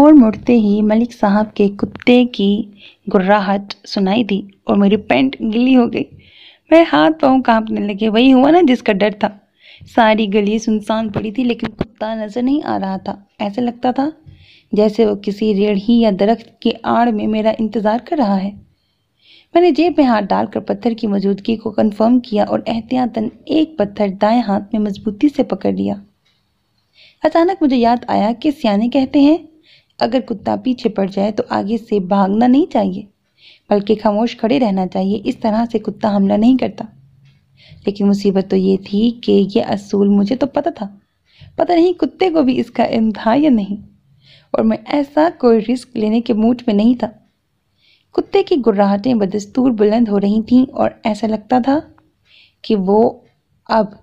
मोड़ मुड़ते ही मलिक साहब के कुत्ते की गुर्राहट सुनाई दी और मेरी पेंट गिली हो गई मैं हाथ पाँव कांपने लगे वही हुआ ना जिसका डर था सारी गली सुनसान पड़ी थी लेकिन कुत्ता नज़र नहीं आ रहा था ऐसा लगता था जैसे वो किसी रेढ़ी या दरख्त की आड़ में मेरा इंतज़ार कर रहा है मैंने जेब में हाथ डालकर पत्थर की मौजूदगी को कंफर्म किया और एहतियातन एक पत्थर दाएं हाथ में मजबूती से पकड़ लिया अचानक मुझे याद आया कि सियाने कहते हैं अगर कुत्ता पीछे पड़ जाए तो आगे से भागना नहीं चाहिए बल्कि खामोश खड़े रहना चाहिए इस तरह से कुत्ता हमला नहीं करता लेकिन मुसीबत तो ये थी कि यह असूल मुझे तो पता था पता नहीं कुत्ते को भी इसका इम था या नहीं और मैं ऐसा कोई रिस्क लेने के मूड में नहीं था कुत्ते की गुर्राहटें बदस्तूर बुलंद हो रही थीं और ऐसा लगता था कि वो अब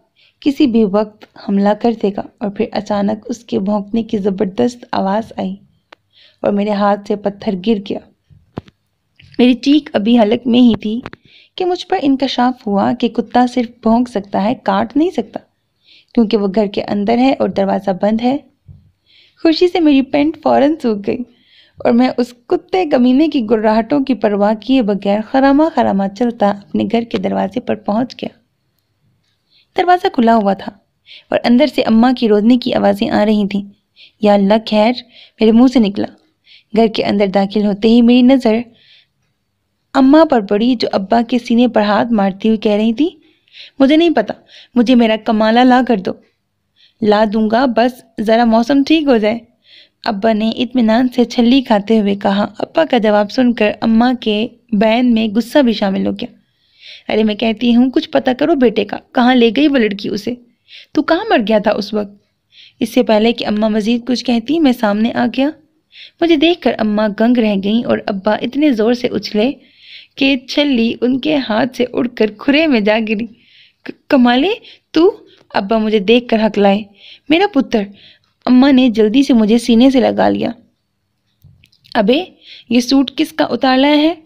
किसी भी वक्त हमला कर देगा और फिर अचानक उसके भौंकने की ज़बरदस्त आवाज़ आई और मेरे हाथ से पत्थर गिर गया मेरी चीख अभी हलक में ही थी कि मुझ पर इनकशाफ हुआ कि कुत्ता सिर्फ भोंक सकता है काट नहीं सकता क्योंकि वो घर के अंदर है और दरवाज़ा बंद है खुशी से मेरी पेंट फौरन सूख गई और मैं उस कुत्ते कमीने की गुर्राहटों की परवाह किए बगैर खरामा खरामा चलता अपने घर के दरवाजे पर पहुंच गया दरवाज़ा खुला हुआ था और अंदर से अम्मा की रोदने की आवाज़ें आ रही थीं या अल्लाह खैर मेरे मुंह से निकला घर के अंदर दाखिल होते ही मेरी नज़र अम्मा पर पड़ी जो अब्बा के सीने पर हाथ मारती हुई कह रही थी मुझे नहीं पता मुझे मेरा कमाला ला कर दो ला दूंगा बस ज़रा मौसम ठीक हो जाए अब्बा ने इतमान से छली खाते हुए कहा अब्बा का जवाब सुनकर अम्मा के बैन में गुस्सा भी शामिल हो गया अरे मैं कहती हूँ कुछ पता करो बेटे का कहाँ ले गई वो लड़की उसे तू कहाँ मर गया था उस वक्त इससे पहले कि अम्मा मजीद कुछ कहती मैं सामने आ गया मुझे देखकर अम्मा गंग रह गईं और अब्बा इतने ज़ोर से उछले कि छल्ली उनके हाथ से उड़कर खुरे में जा गिरी कमाले तू अब्बा मुझे देख कर हकलाए मेरा पुत्र अम्मा ने जल्दी से मुझे सीने से लगा लिया अबे ये सूट किसका उतार लाया है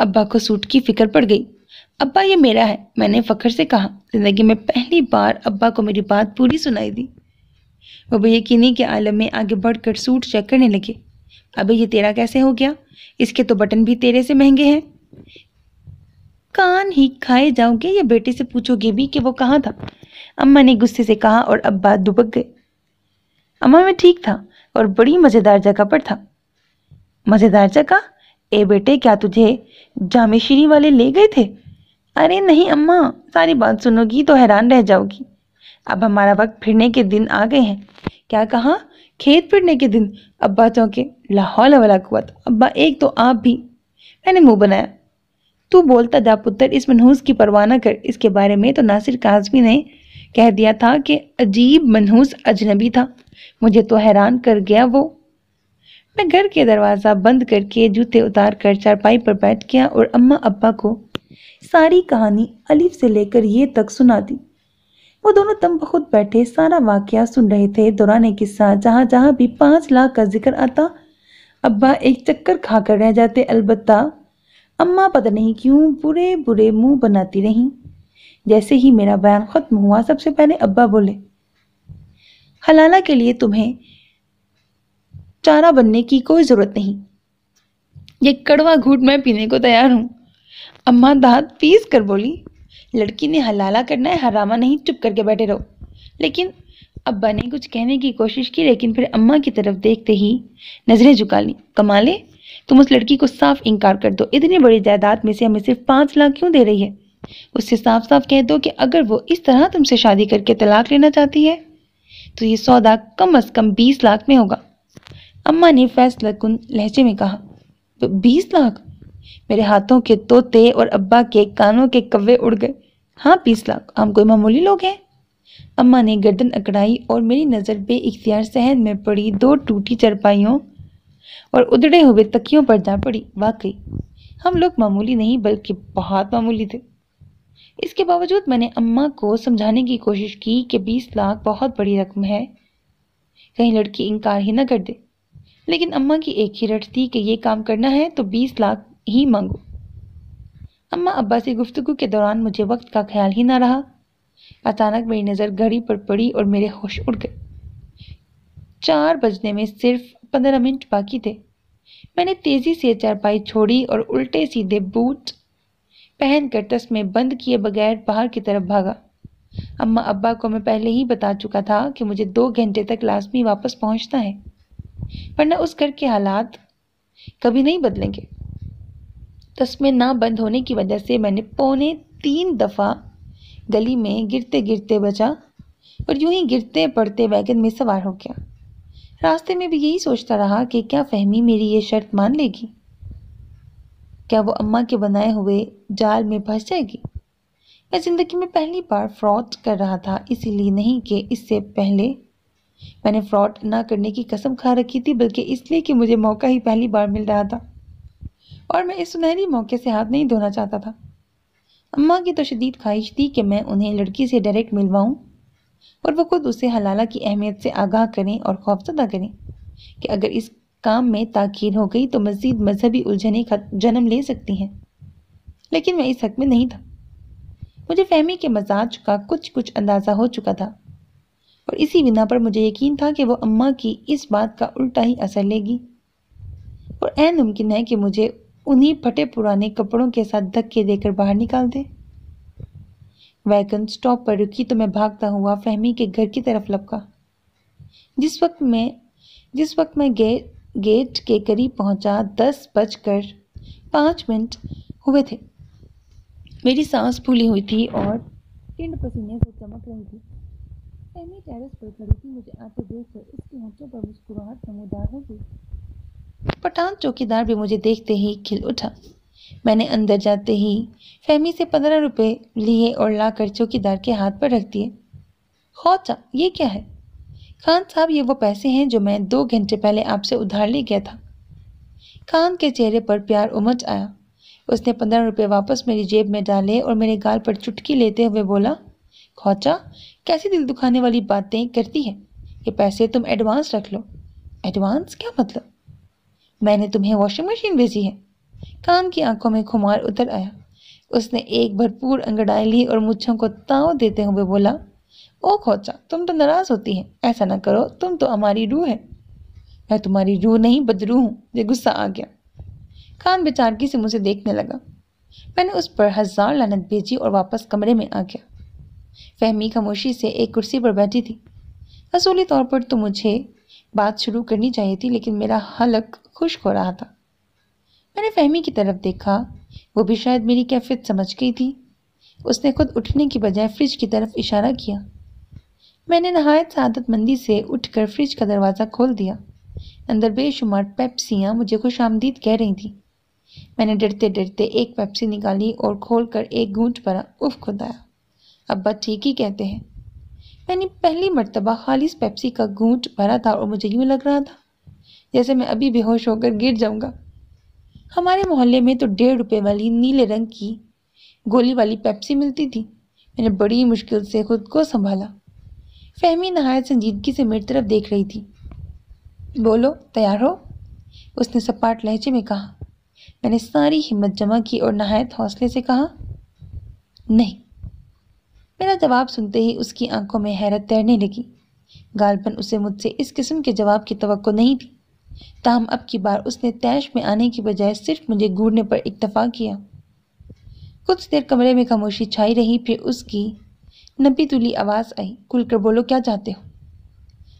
अब्बा को सूट की फिक्र पड़ गई अब्बा ये मेरा है मैंने फ़ख्र से कहा ज़िंदगी में पहली बार अब्बा को मेरी बात पूरी सुनाई दी वो यकीनी के आलम में आगे बढ़कर सूट चेक करने लगे अबे ये तेरा कैसे हो गया इसके तो बटन भी तेरे से महंगे हैं कान ही खाए जाओगे या बेटे से पूछोगे भी कि वो कहाँ था अम्मा ने गुस्से से कहा और अब्बा दुबक गए अम्मा में ठीक था और बड़ी मज़ेदार जगह पर था मज़ेदार जगह ए बेटे क्या तुझे जामेश्री वाले ले गए थे अरे नहीं अम्मा सारी बात सुनोगी तो हैरान रह जाओगी अब हमारा वक्त फिरने के दिन आ गए हैं क्या कहा खेत पिटने के दिन अब्बा चौंके लाहौल अवलाक हुआ था अब्बा एक तो आप भी मैंने मुंह बनाया तू बोलता जा पुत्र इस मनहूस की परवाह ना कर इसके बारे में तो नासिर काजमी ने कह दिया था कि अजीब मनहूस अजनबी था मुझे तो हैरान कर गया वो मैं घर के दरवाज़ा बंद करके जूते उतार कर चारपाई पर बैठ गया और अम्मा अब्बा को सारी कहानी अलिफ से लेकर ये तक सुना दी वो दोनों तम बहुत बैठे सारा वाक्य सुन रहे थे के किस्सा जहाँ जहाँ भी पाँच लाख का जिक्र आता अब्बा एक चक्कर खाकर रह जाते अलबत्ता अम्मा पता नहीं क्यों बुरे बुरे मुंह बनाती रहीं जैसे ही मेरा बयान ख़त्म हुआ सबसे पहले अब्बा बोले हलाला के लिए तुम्हें चारा बनने की कोई ज़रूरत नहीं ये कड़वा घूट मैं पीने को तैयार हूँ अम्मा दांत पीस कर बोली लड़की ने हलाला करना है हरामा नहीं चुप करके बैठे रहो लेकिन अब्बा ने कुछ कहने की कोशिश की लेकिन फिर अम्मा की तरफ देखते ही नज़रें झुका ली कमाले तुम उस लड़की को साफ इनकार कर दो इतनी बड़ी जायदाद में से हमें सिर्फ पाँच लाख क्यों दे रही है उससे साफ साफ कह दो कि अगर वो इस तरह तुमसे शादी करके तलाक लेना चाहती है तो ये सौदा कम अज कम बीस लाख में होगा अम्मा ने फैसला कुन लहजे में कहा बीस लाख मेरे हाथों के तोते और अब्बा के कानों के कव्वे उड़ गए हाँ बीस लाख हम कोई मामूली लोग हैं अम्मा ने गर्दन अकड़ाई और मेरी नज़र बे इख्तियार सहन में पड़ी दो टूटी चरपाइयों और उधड़े हुए तकियों पर जा पड़ी वाकई हम लोग मामूली नहीं बल्कि बहुत मामूली थे इसके बावजूद मैंने अम्मा को समझाने की कोशिश की कि बीस लाख बहुत बड़ी रकम है कहीं लड़की इनकार ही ना कर दे लेकिन अम्मा की एक ही रट थी कि ये काम करना है तो बीस लाख ही मांगो अम्मा अब्बा से गुफ्तगु के दौरान मुझे वक्त का ख्याल ही ना रहा अचानक मेरी नज़र घड़ी पर पड़ी और मेरे होश उड़ गए चार बजने में सिर्फ पंद्रह मिनट बाकी थे मैंने तेज़ी से चारपाई छोड़ी और उल्टे सीधे बूट पहनकर तस्में बंद किए बगैर बाहर की तरफ भागा अम्मा अब्बा को मैं पहले ही बता चुका था कि मुझे दो घंटे तक लाजमी वापस पहुंचना है वरना उस घर के हालात कभी नहीं बदलेंगे तस्में ना बंद होने की वजह से मैंने पौने तीन दफ़ा गली में गिरते गिरते बचा और यूं ही गिरते पड़ते वैगन में सवार हो गया रास्ते में भी यही सोचता रहा कि क्या फहमी मेरी ये शर्त मान लेगी क्या वो अम्मा के बनाए हुए जाल में फंस जाएगी मैं ज़िंदगी में पहली बार फ्रॉड कर रहा था इसीलिए नहीं कि इससे पहले मैंने फ्रॉड ना करने की कसम खा रखी थी बल्कि इसलिए कि मुझे मौका ही पहली बार मिल रहा था और मैं इस सुनहरी मौके से हाथ नहीं धोना चाहता था अम्मा की तो शदीद ख्वाहिश थी कि मैं उन्हें लड़की से डायरेक्ट मिलवाऊं और वो खुद उसे हलाला की अहमियत से आगाह करें और खौफजदा करें कि अगर इस काम में ताखिर हो गई तो मज़ीद मजहबी उलझने जन्म ले सकती हैं लेकिन मैं इस हक में नहीं था मुझे फहमी के मजाज का कुछ कुछ अंदाज़ा हो चुका था और इसी बिना पर मुझे यकीन था कि वो अम्मा की इस बात का उल्टा ही असर लेगी और ए मुमकिन है कि मुझे उन्हीं फटे पुराने कपड़ों के साथ धक्के देकर बाहर निकाल दे वैगन स्टॉप पर रुकी तो मैं भागता हुआ फहमी के घर की तरफ लपका जिस वक्त मैं जिस वक्त मैं गे गेट के करीब पहुंचा दस बजकर पाँच मिनट हुए थे मेरी सांस फूली हुई थी और टिंड पसीने से चमक रही थी फहमी टेरेस पर खड़ी थी मुझे आते देखकर उसके हाथों पर मुस्कुराहट नमोदार हो गई पठान चौकीदार भी मुझे देखते ही खिल उठा मैंने अंदर जाते ही फहमी से पंद्रह रुपए लिए और लाकर चौकीदार के हाथ पर रख दिए खोचा ये क्या है खान साहब ये वो पैसे हैं जो मैं दो घंटे पहले आपसे उधार ले गया था खान के चेहरे पर प्यार उमट आया उसने पंद्रह रुपये वापस मेरी जेब में डाले और मेरे गाल पर चुटकी लेते हुए बोला खोचा कैसी दिल दुखाने वाली बातें करती है ये पैसे तुम एडवांस रख लो एडवांस क्या मतलब मैंने तुम्हें वॉशिंग मशीन भेजी है कान की आंखों में खुमार उतर आया उसने एक भरपूर अंगड़ाई ली और मुच्छों को ताव देते हुए बोला ओ खोचा तुम तो नाराज होती है ऐसा ना करो तुम तो हमारी रूह है मैं तुम्हारी रूह नहीं बदरू हूँ ये गुस्सा आ गया खान बेचारगी से मुझे देखने लगा मैंने उस पर हजार लानत भेजी और वापस कमरे में आ गया फहमी खामोशी से एक कुर्सी पर बैठी थी असूली तौर पर तो मुझे बात शुरू करनी चाहिए थी लेकिन मेरा हलक खुश्क हो रहा था मैंने फहमी की तरफ देखा वो भी शायद मेरी कैफियत समझ गई थी उसने खुद उठने की बजाय फ्रिज की तरफ इशारा किया मैंने नहायत मंदी से उठकर फ्रिज का दरवाज़ा खोल दिया अंदर बेशुमार पेप्सियाँ मुझे खुश आमदीद कह रही थी मैंने डरते डरते एक पेप्सी निकाली और खोल कर एक गूंट भरा उफ खुदाया अब्बा ठीक ही कहते हैं मैंने पहली मरतबा खालिश पेप्सी का गूंट भरा था और मुझे यूँ लग रहा था जैसे मैं अभी बेहोश होकर गिर जाऊँगा हमारे मोहल्ले में तो डेढ़ रुपये वाली नीले रंग की गोली वाली पेप्सी मिलती थी मैंने बड़ी मुश्किल से खुद को संभाला फहमी नहायत संजीदगी से मेरी तरफ देख रही थी बोलो तैयार हो उसने सपाट लहजे में कहा मैंने सारी हिम्मत जमा की और नहायत हौसले से कहा नहीं मेरा जवाब सुनते ही उसकी आंखों में हैरत तैरने लगी गालपन उसे मुझसे इस किस्म के जवाब की तो नहीं थी ताहम अब की बार उसने तैश में आने की बजाय सिर्फ मुझे घूरने पर इतफा किया कुछ देर कमरे में खामोशी छाई रही फिर उसकी नपी तुली आवाज़ आई खुलकर बोलो क्या चाहते हो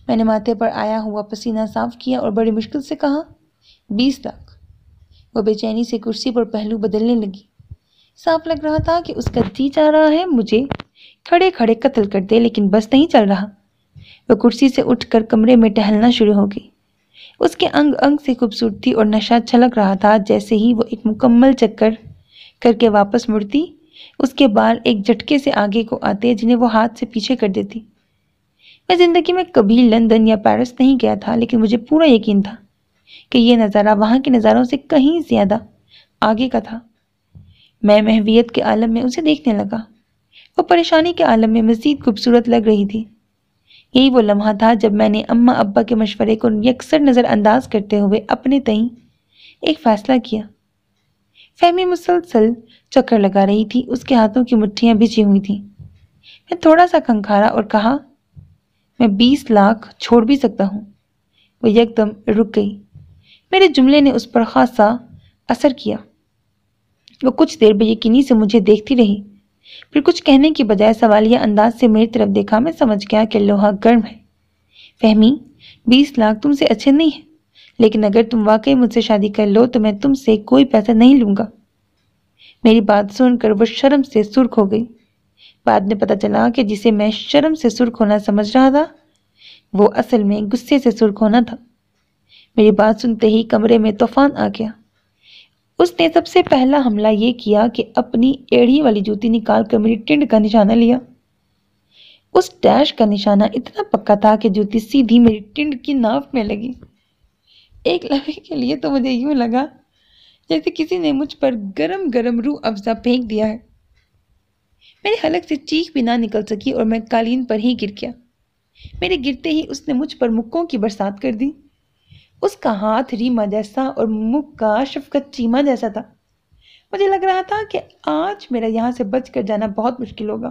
मैंने माथे पर आया हुआ पसीना साफ किया और बड़ी मुश्किल से कहा बीस लाख वो बेचैनी से कुर्सी पर पहलू बदलने लगी साफ लग रहा था कि उसका जी चाह रहा है मुझे खड़े खड़े कत्ल कर दे लेकिन बस नहीं चल रहा वह कुर्सी से उठकर कमरे में टहलना शुरू हो गई उसके अंग अंग से खूबसूरती और नशा छलक रहा था जैसे ही वो एक मुकम्मल चक्कर करके वापस मुड़ती उसके बाल एक झटके से आगे को आते जिन्हें वो हाथ से पीछे कर देती मैं ज़िंदगी में कभी लंदन या पेरिस नहीं गया था लेकिन मुझे पूरा यकीन था कि यह नज़ारा वहाँ के नज़ारों से कहीं ज़्यादा आगे का था मैं महवियत के आलम में उसे देखने लगा वो परेशानी के आलम में मजीद खूबसूरत लग रही थी यही वो लम्हा था जब मैंने अम्मा अब्बा के मशवरे को यकसर नज़रअंदाज करते हुए अपने तई एक फ़ैसला किया फहमी मुसलसल चक्कर लगा रही थी उसके हाथों की मुट्ठियाँ बिछी हुई थीं मैं थोड़ा सा खंखारा और कहा मैं बीस लाख छोड़ भी सकता हूँ वो यकदम रुक गई मेरे जुमले ने उस पर खासा असर किया वो कुछ देर बेयकीनी से मुझे देखती रही फिर कुछ कहने की बजाय सवाल या अंदाज से मेरी तरफ देखा मैं समझ गया कि लोहा गर्म है फहमी बीस लाख तुमसे अच्छे नहीं है लेकिन अगर तुम वाकई मुझसे शादी कर लो तो मैं तुमसे कोई पैसा नहीं लूँगा मेरी बात सुनकर वो शर्म से सुर्ख हो गई बाद में पता चला कि जिसे मैं शर्म से सुर्ख होना समझ रहा था वो असल में गुस्से से सुर्ख होना था मेरी बात सुनते ही कमरे में तूफान आ गया उसने सबसे पहला हमला ये किया कि अपनी एड़ी वाली जूती निकाल कर मेरी टिंड का निशाना लिया उस डैश का निशाना इतना पक्का था कि जूती सीधी मेरी टिंड की नाव में लगी एक लम्हे के लिए तो मुझे यूँ लगा जैसे किसी ने मुझ पर गरम गरम रूह अफजा फेंक दिया है मेरे हलक से चीख भी ना निकल सकी और मैं कालीन पर ही गिर गया मेरे गिरते ही उसने मुझ पर मुक्कों की बरसात कर दी उसका हाथ रीमा जैसा और मुख का शफकत चीमा जैसा था मुझे लग रहा था कि आज मेरा यहाँ से बच कर जाना बहुत मुश्किल होगा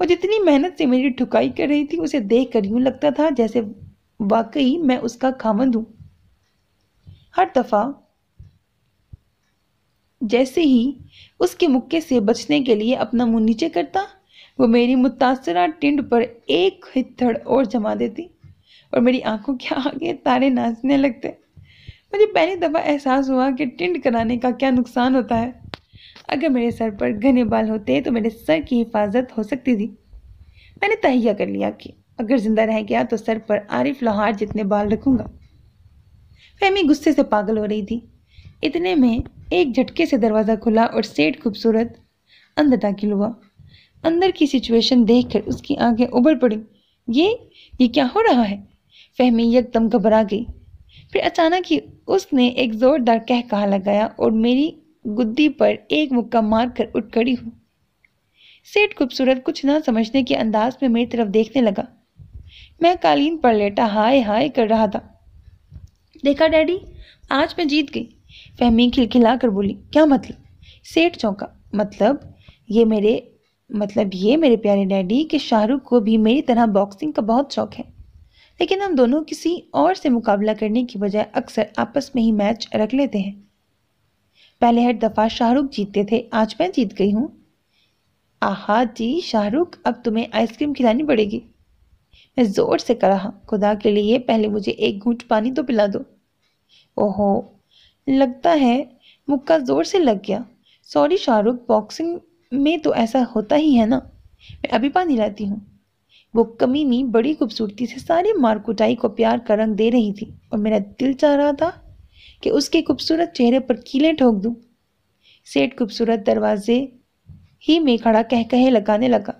वो जितनी मेहनत से मेरी ठुकाई कर रही थी उसे देख कर यूँ लगता था जैसे वाकई मैं उसका खामंद हूँ हर दफ़ा जैसे ही उसके मुक्के से बचने के लिए अपना मुंह नीचे करता वो मेरी मुतासरा टिंड पर एक हिथड़ और जमा देती और मेरी आंखों के आगे तारे नाचने लगते मुझे पहली दफ़ा एहसास हुआ कि टिंड कराने का क्या नुकसान होता है अगर मेरे सर पर घने बाल होते तो मेरे सर की हिफाजत हो सकती थी मैंने तहिया कर लिया कि अगर ज़िंदा रह गया तो सर पर आरिफ लोहार जितने बाल रखूँगा फहमी गुस्से से पागल हो रही थी इतने में एक झटके से दरवाज़ा खुला और सेठ खूबसूरत अंदर दाखिल हुआ अंदर की सिचुएशन देखकर उसकी आंखें उबल पड़ी ये ये क्या हो रहा है फहमी यकदम घबरा गई फिर अचानक ही उसने एक ज़ोरदार कह कहा लगाया और मेरी गुद्दी पर एक मुक्का मार कर उठ खड़ी हूँ सेठ खूबसूरत कुछ ना समझने के अंदाज में मेरी तरफ देखने लगा मैं कालीन पर लेटा हाय हाय कर रहा था देखा डैडी आज मैं जीत गई फहमी खिलखिला कर बोली क्या मतलब सेठ चौंका मतलब ये मेरे मतलब ये मेरे प्यारे डैडी कि शाहरुख को भी मेरी तरह बॉक्सिंग का बहुत शौक है लेकिन हम दोनों किसी और से मुकाबला करने की बजाय अक्सर आपस में ही मैच रख लेते हैं पहले हर दफ़ा शाहरुख जीतते थे आज मैं जीत गई हूँ आहा जी शाहरुख अब तुम्हें आइसक्रीम खिलानी पड़ेगी मैं ज़ोर से कहा खुदा के लिए पहले मुझे एक घूट पानी तो पिला दो ओहो लगता है मुक्का ज़ोर से लग गया सॉरी शाहरुख बॉक्सिंग में तो ऐसा होता ही है ना मैं अभी पानी लाती हूँ वो कमीनी बड़ी खूबसूरती से सारी मारकुटाई को प्यार का रंग दे रही थी और मेरा दिल चाह रहा था कि उसके खूबसूरत चेहरे पर कीलें ठोक दूँ सेठ खूबसूरत दरवाजे ही में खड़ा कह कहे लगाने लगा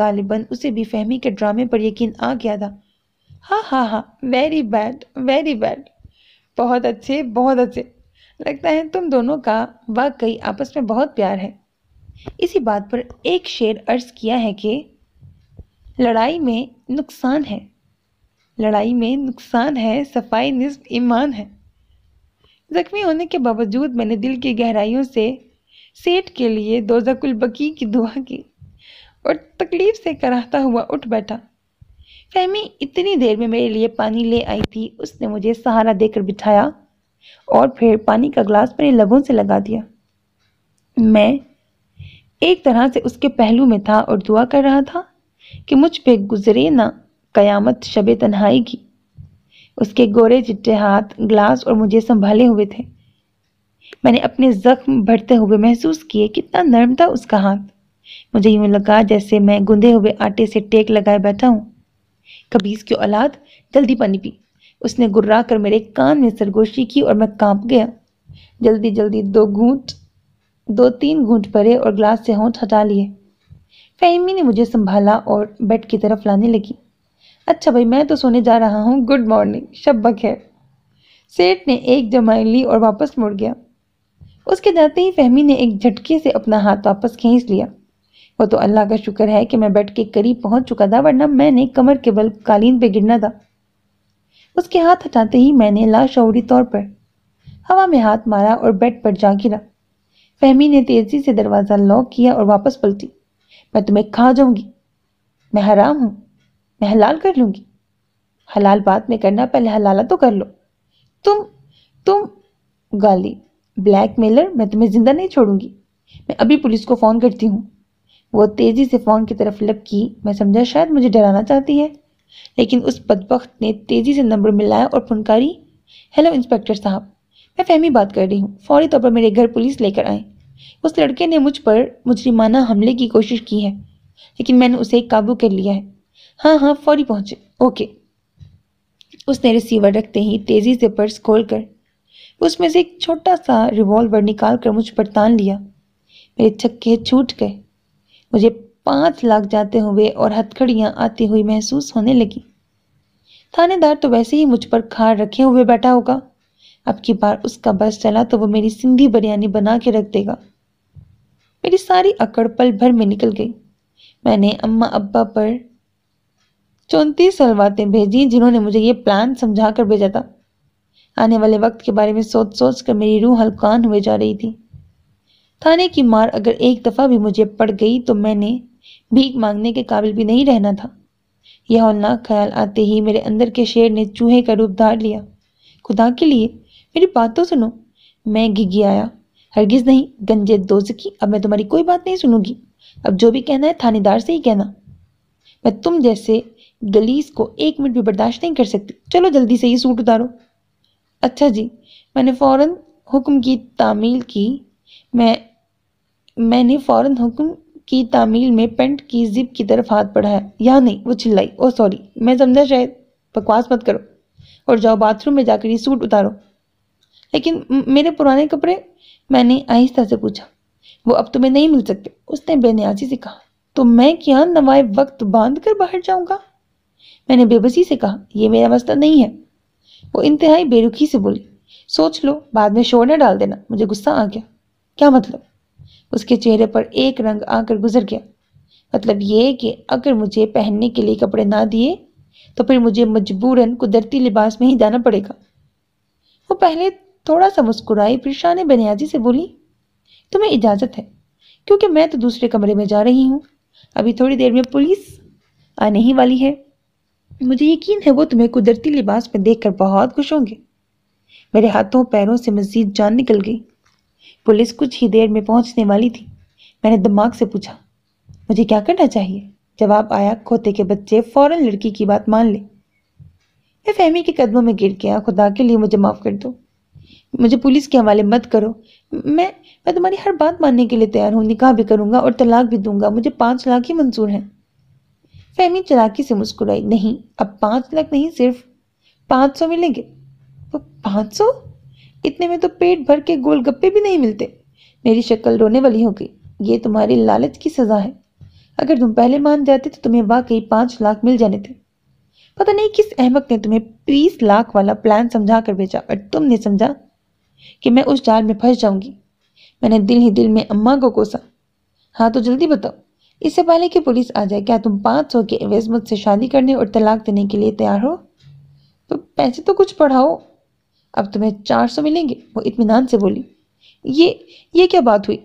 गालिबन उसे भी फहमी के ड्रामे पर यकीन आ गया था हाँ हाँ हाँ वेरी बैड वेरी बैड बहुत अच्छे बहुत अच्छे लगता है तुम दोनों का वाकई आपस में बहुत प्यार है इसी बात पर एक शेर अर्ज किया है कि लड़ाई में नुकसान है लड़ाई में नुकसान है सफाई नस्ब ईमान है जख्मी होने के बावजूद मैंने दिल की गहराइयों से सेठ के लिए दो बकी की दुआ की और तकलीफ से कराहता हुआ उठ बैठा फहमी इतनी देर में मेरे लिए पानी ले आई थी उसने मुझे सहारा देकर बिठाया और फिर पानी का ग्लास मेरे लबों से लगा दिया मैं एक तरह से उसके पहलू में था और दुआ कर रहा था कि मुझ पे गुजरे ना कयामत शब तन्हाई की उसके गोरे चिट्टे हाथ ग्लास और मुझे संभाले हुए थे मैंने अपने जख्म भरते हुए महसूस किए कितना नर्म था उसका हाथ मुझे यूं लगा जैसे मैं गुंधे हुए आटे से टेक लगाए बैठा हूँ कबीज की औलाद जल्दी पानी पी उसने गुर्रा कर मेरे कान में सरगोशी की और मैं कांप गया जल्दी जल्दी दो घूंट दो तीन घूंट भरे और ग्लास से होंठ हटा लिए फहमी ने मुझे संभाला और बेड की तरफ लाने लगी अच्छा भाई मैं तो सोने जा रहा हूँ गुड मॉर्निंग शब है सेठ ने एक जमाई ली और वापस मुड़ गया उसके जाते ही फहमी ने एक झटके से अपना हाथ वापस खींच लिया वो तो अल्लाह का शुक्र है कि मैं बेड के करीब पहुंच चुका था वरना मैंने कमर के बल कालीन पे गिरना था उसके हाथ हटाते ही मैंने लाशौरी तौर पर हवा में हाथ मारा और बेड पर जा गिरा फहमी ने तेज़ी से दरवाज़ा लॉक किया और वापस पलटी मैं तुम्हें खा जाऊंगी मैं हराम हूँ मैं हलाल कर लूँगी हलाल बात में करना पहले हलाला तो कर लो तुम तुम गाली ब्लैक मेलर मैं तुम्हें ज़िंदा नहीं छोड़ूंगी मैं अभी पुलिस को फ़ोन करती हूँ वो तेज़ी से फ़ोन की तरफ लपकी मैं समझा शायद मुझे डराना चाहती है लेकिन उस बदबख्त ने तेज़ी से नंबर मिलाया और फुनकारी हेलो इंस्पेक्टर साहब मैं फहमी बात कर रही हूँ फौरी तौर पर मेरे घर पुलिस लेकर आए उस लड़के ने मुझ पर मुजरिमाना हमले की कोशिश की है लेकिन मैंने उसे काबू कर लिया है हाँ हाँ फौरी पहुंचे ओके उसने रिसीवर रखते ही तेजी से पर्स खोल कर उसमें से एक छोटा सा रिवॉल्वर निकाल कर मुझ पर तान लिया मेरे छक्के छूट गए मुझे पाँच लाख जाते हुए और हथकड़ियाँ आती हुई महसूस होने लगी थानेदार तो वैसे ही मुझ पर खार रखे हुए बैठा होगा अब की बार उसका बस चला तो वो मेरी सिंधी बिरयानी बना के रख देगा मेरी सारी अकड़ पल भर में निकल गई मैंने अम्मा अब्बा पर चौंतीस सलवातें भेजी जिन्होंने मुझे ये प्लान समझा कर भेजा था आने वाले वक्त के बारे में सोच सोच कर मेरी रूह हल्कान हुए जा रही थी थाने की मार अगर एक दफ़ा भी मुझे पड़ गई तो मैंने भीख मांगने के काबिल भी नहीं रहना था यह हौलनाक ख्याल आते ही मेरे अंदर के शेर ने चूहे का रूप धार लिया खुदा के लिए मेरी बातों सुनो मैं आया हरगिज़ नहीं गंजे की अब मैं तुम्हारी कोई बात नहीं सुनूंगी अब जो भी कहना है थानेदार से ही कहना मैं तुम जैसे गलीस को एक मिनट भी बर्दाश्त नहीं कर सकती चलो जल्दी से ये सूट उतारो अच्छा जी मैंने फ़ौर हुक्म की तामील की मैं मैंने फ़ौर हुक्म की तामील में पेंट की जिप की तरफ हाथ बढ़ाया या नहीं वो चिल्लाई ओ सॉरी मैं समझा शायद बकवास मत करो और जाओ बाथरूम में जाकर ये सूट उतारो लेकिन मेरे पुराने कपड़े मैंने आहिस्ता से पूछा वो अब तुम्हें नहीं मिल सकते उसने बेनियाजी से कहा तो मैं क्या नवाए वक्त बांध कर बाहर जाऊंगा मैंने बेबसी से कहा यह मेरा मसला नहीं है वो इंतहाई बेरुखी से बोली सोच लो बाद में शोर न डाल देना मुझे गुस्सा आ गया क्या मतलब उसके चेहरे पर एक रंग आकर गुजर गया मतलब ये कि अगर मुझे पहनने के लिए कपड़े ना दिए तो फिर मुझे मजबूरन कुदरती लिबास में ही जाना पड़ेगा वो पहले थोड़ा सा मुस्कुराई प्रिशा ने बनियाजी से बोली तुम्हें इजाज़त है क्योंकि मैं तो दूसरे कमरे में जा रही हूँ अभी थोड़ी देर में पुलिस आने ही वाली है मुझे यकीन है वो तुम्हें कुदरती लिबास में देखकर बहुत खुश होंगे मेरे हाथों पैरों से मजीद जान निकल गई पुलिस कुछ ही देर में पहुंचने वाली थी मैंने दिमाग से पूछा मुझे क्या करना चाहिए जवाब आया खोते के बच्चे फौरन लड़की की बात मान ले मैं फहमी के कदमों में गिर गया खुदा के लिए मुझे माफ़ कर दो मुझे पुलिस के हवाले मत करो मैं मैं तुम्हारी हर बात मानने के लिए तैयार हूँ निकाह भी करूँगा और तलाक भी दूंगा मुझे पाँच लाख ही मंजूर हैं फहमी चलाकी से मुस्कुराई नहीं अब पाँच लाख नहीं सिर्फ पाँच सौ मिलेंगे तो पाँच सौ इतने में तो पेट भर के गोल गप्पे भी नहीं मिलते मेरी शक्ल रोने वाली होगी ये तुम्हारी लालच की सज़ा है अगर तुम पहले मान जाते तो तुम्हें वाकई पाँच लाख मिल जाने थे पता नहीं किस अहमक ने तुम्हें बीस लाख वाला प्लान समझा कर भेजा और तुमने समझा कि मैं उस जाल में फंस जाऊंगी मैंने दिल ही दिल में अम्मा को कोसा हाँ तो जल्दी बताओ इससे पहले कि पुलिस आ जाए क्या तुम पाँच सौ के एवेज मुझसे शादी करने और तलाक देने के लिए तैयार हो तो पैसे तो कुछ पढ़ाओ अब तुम्हें चार सौ मिलेंगे वो इतमान से बोली ये ये क्या बात हुई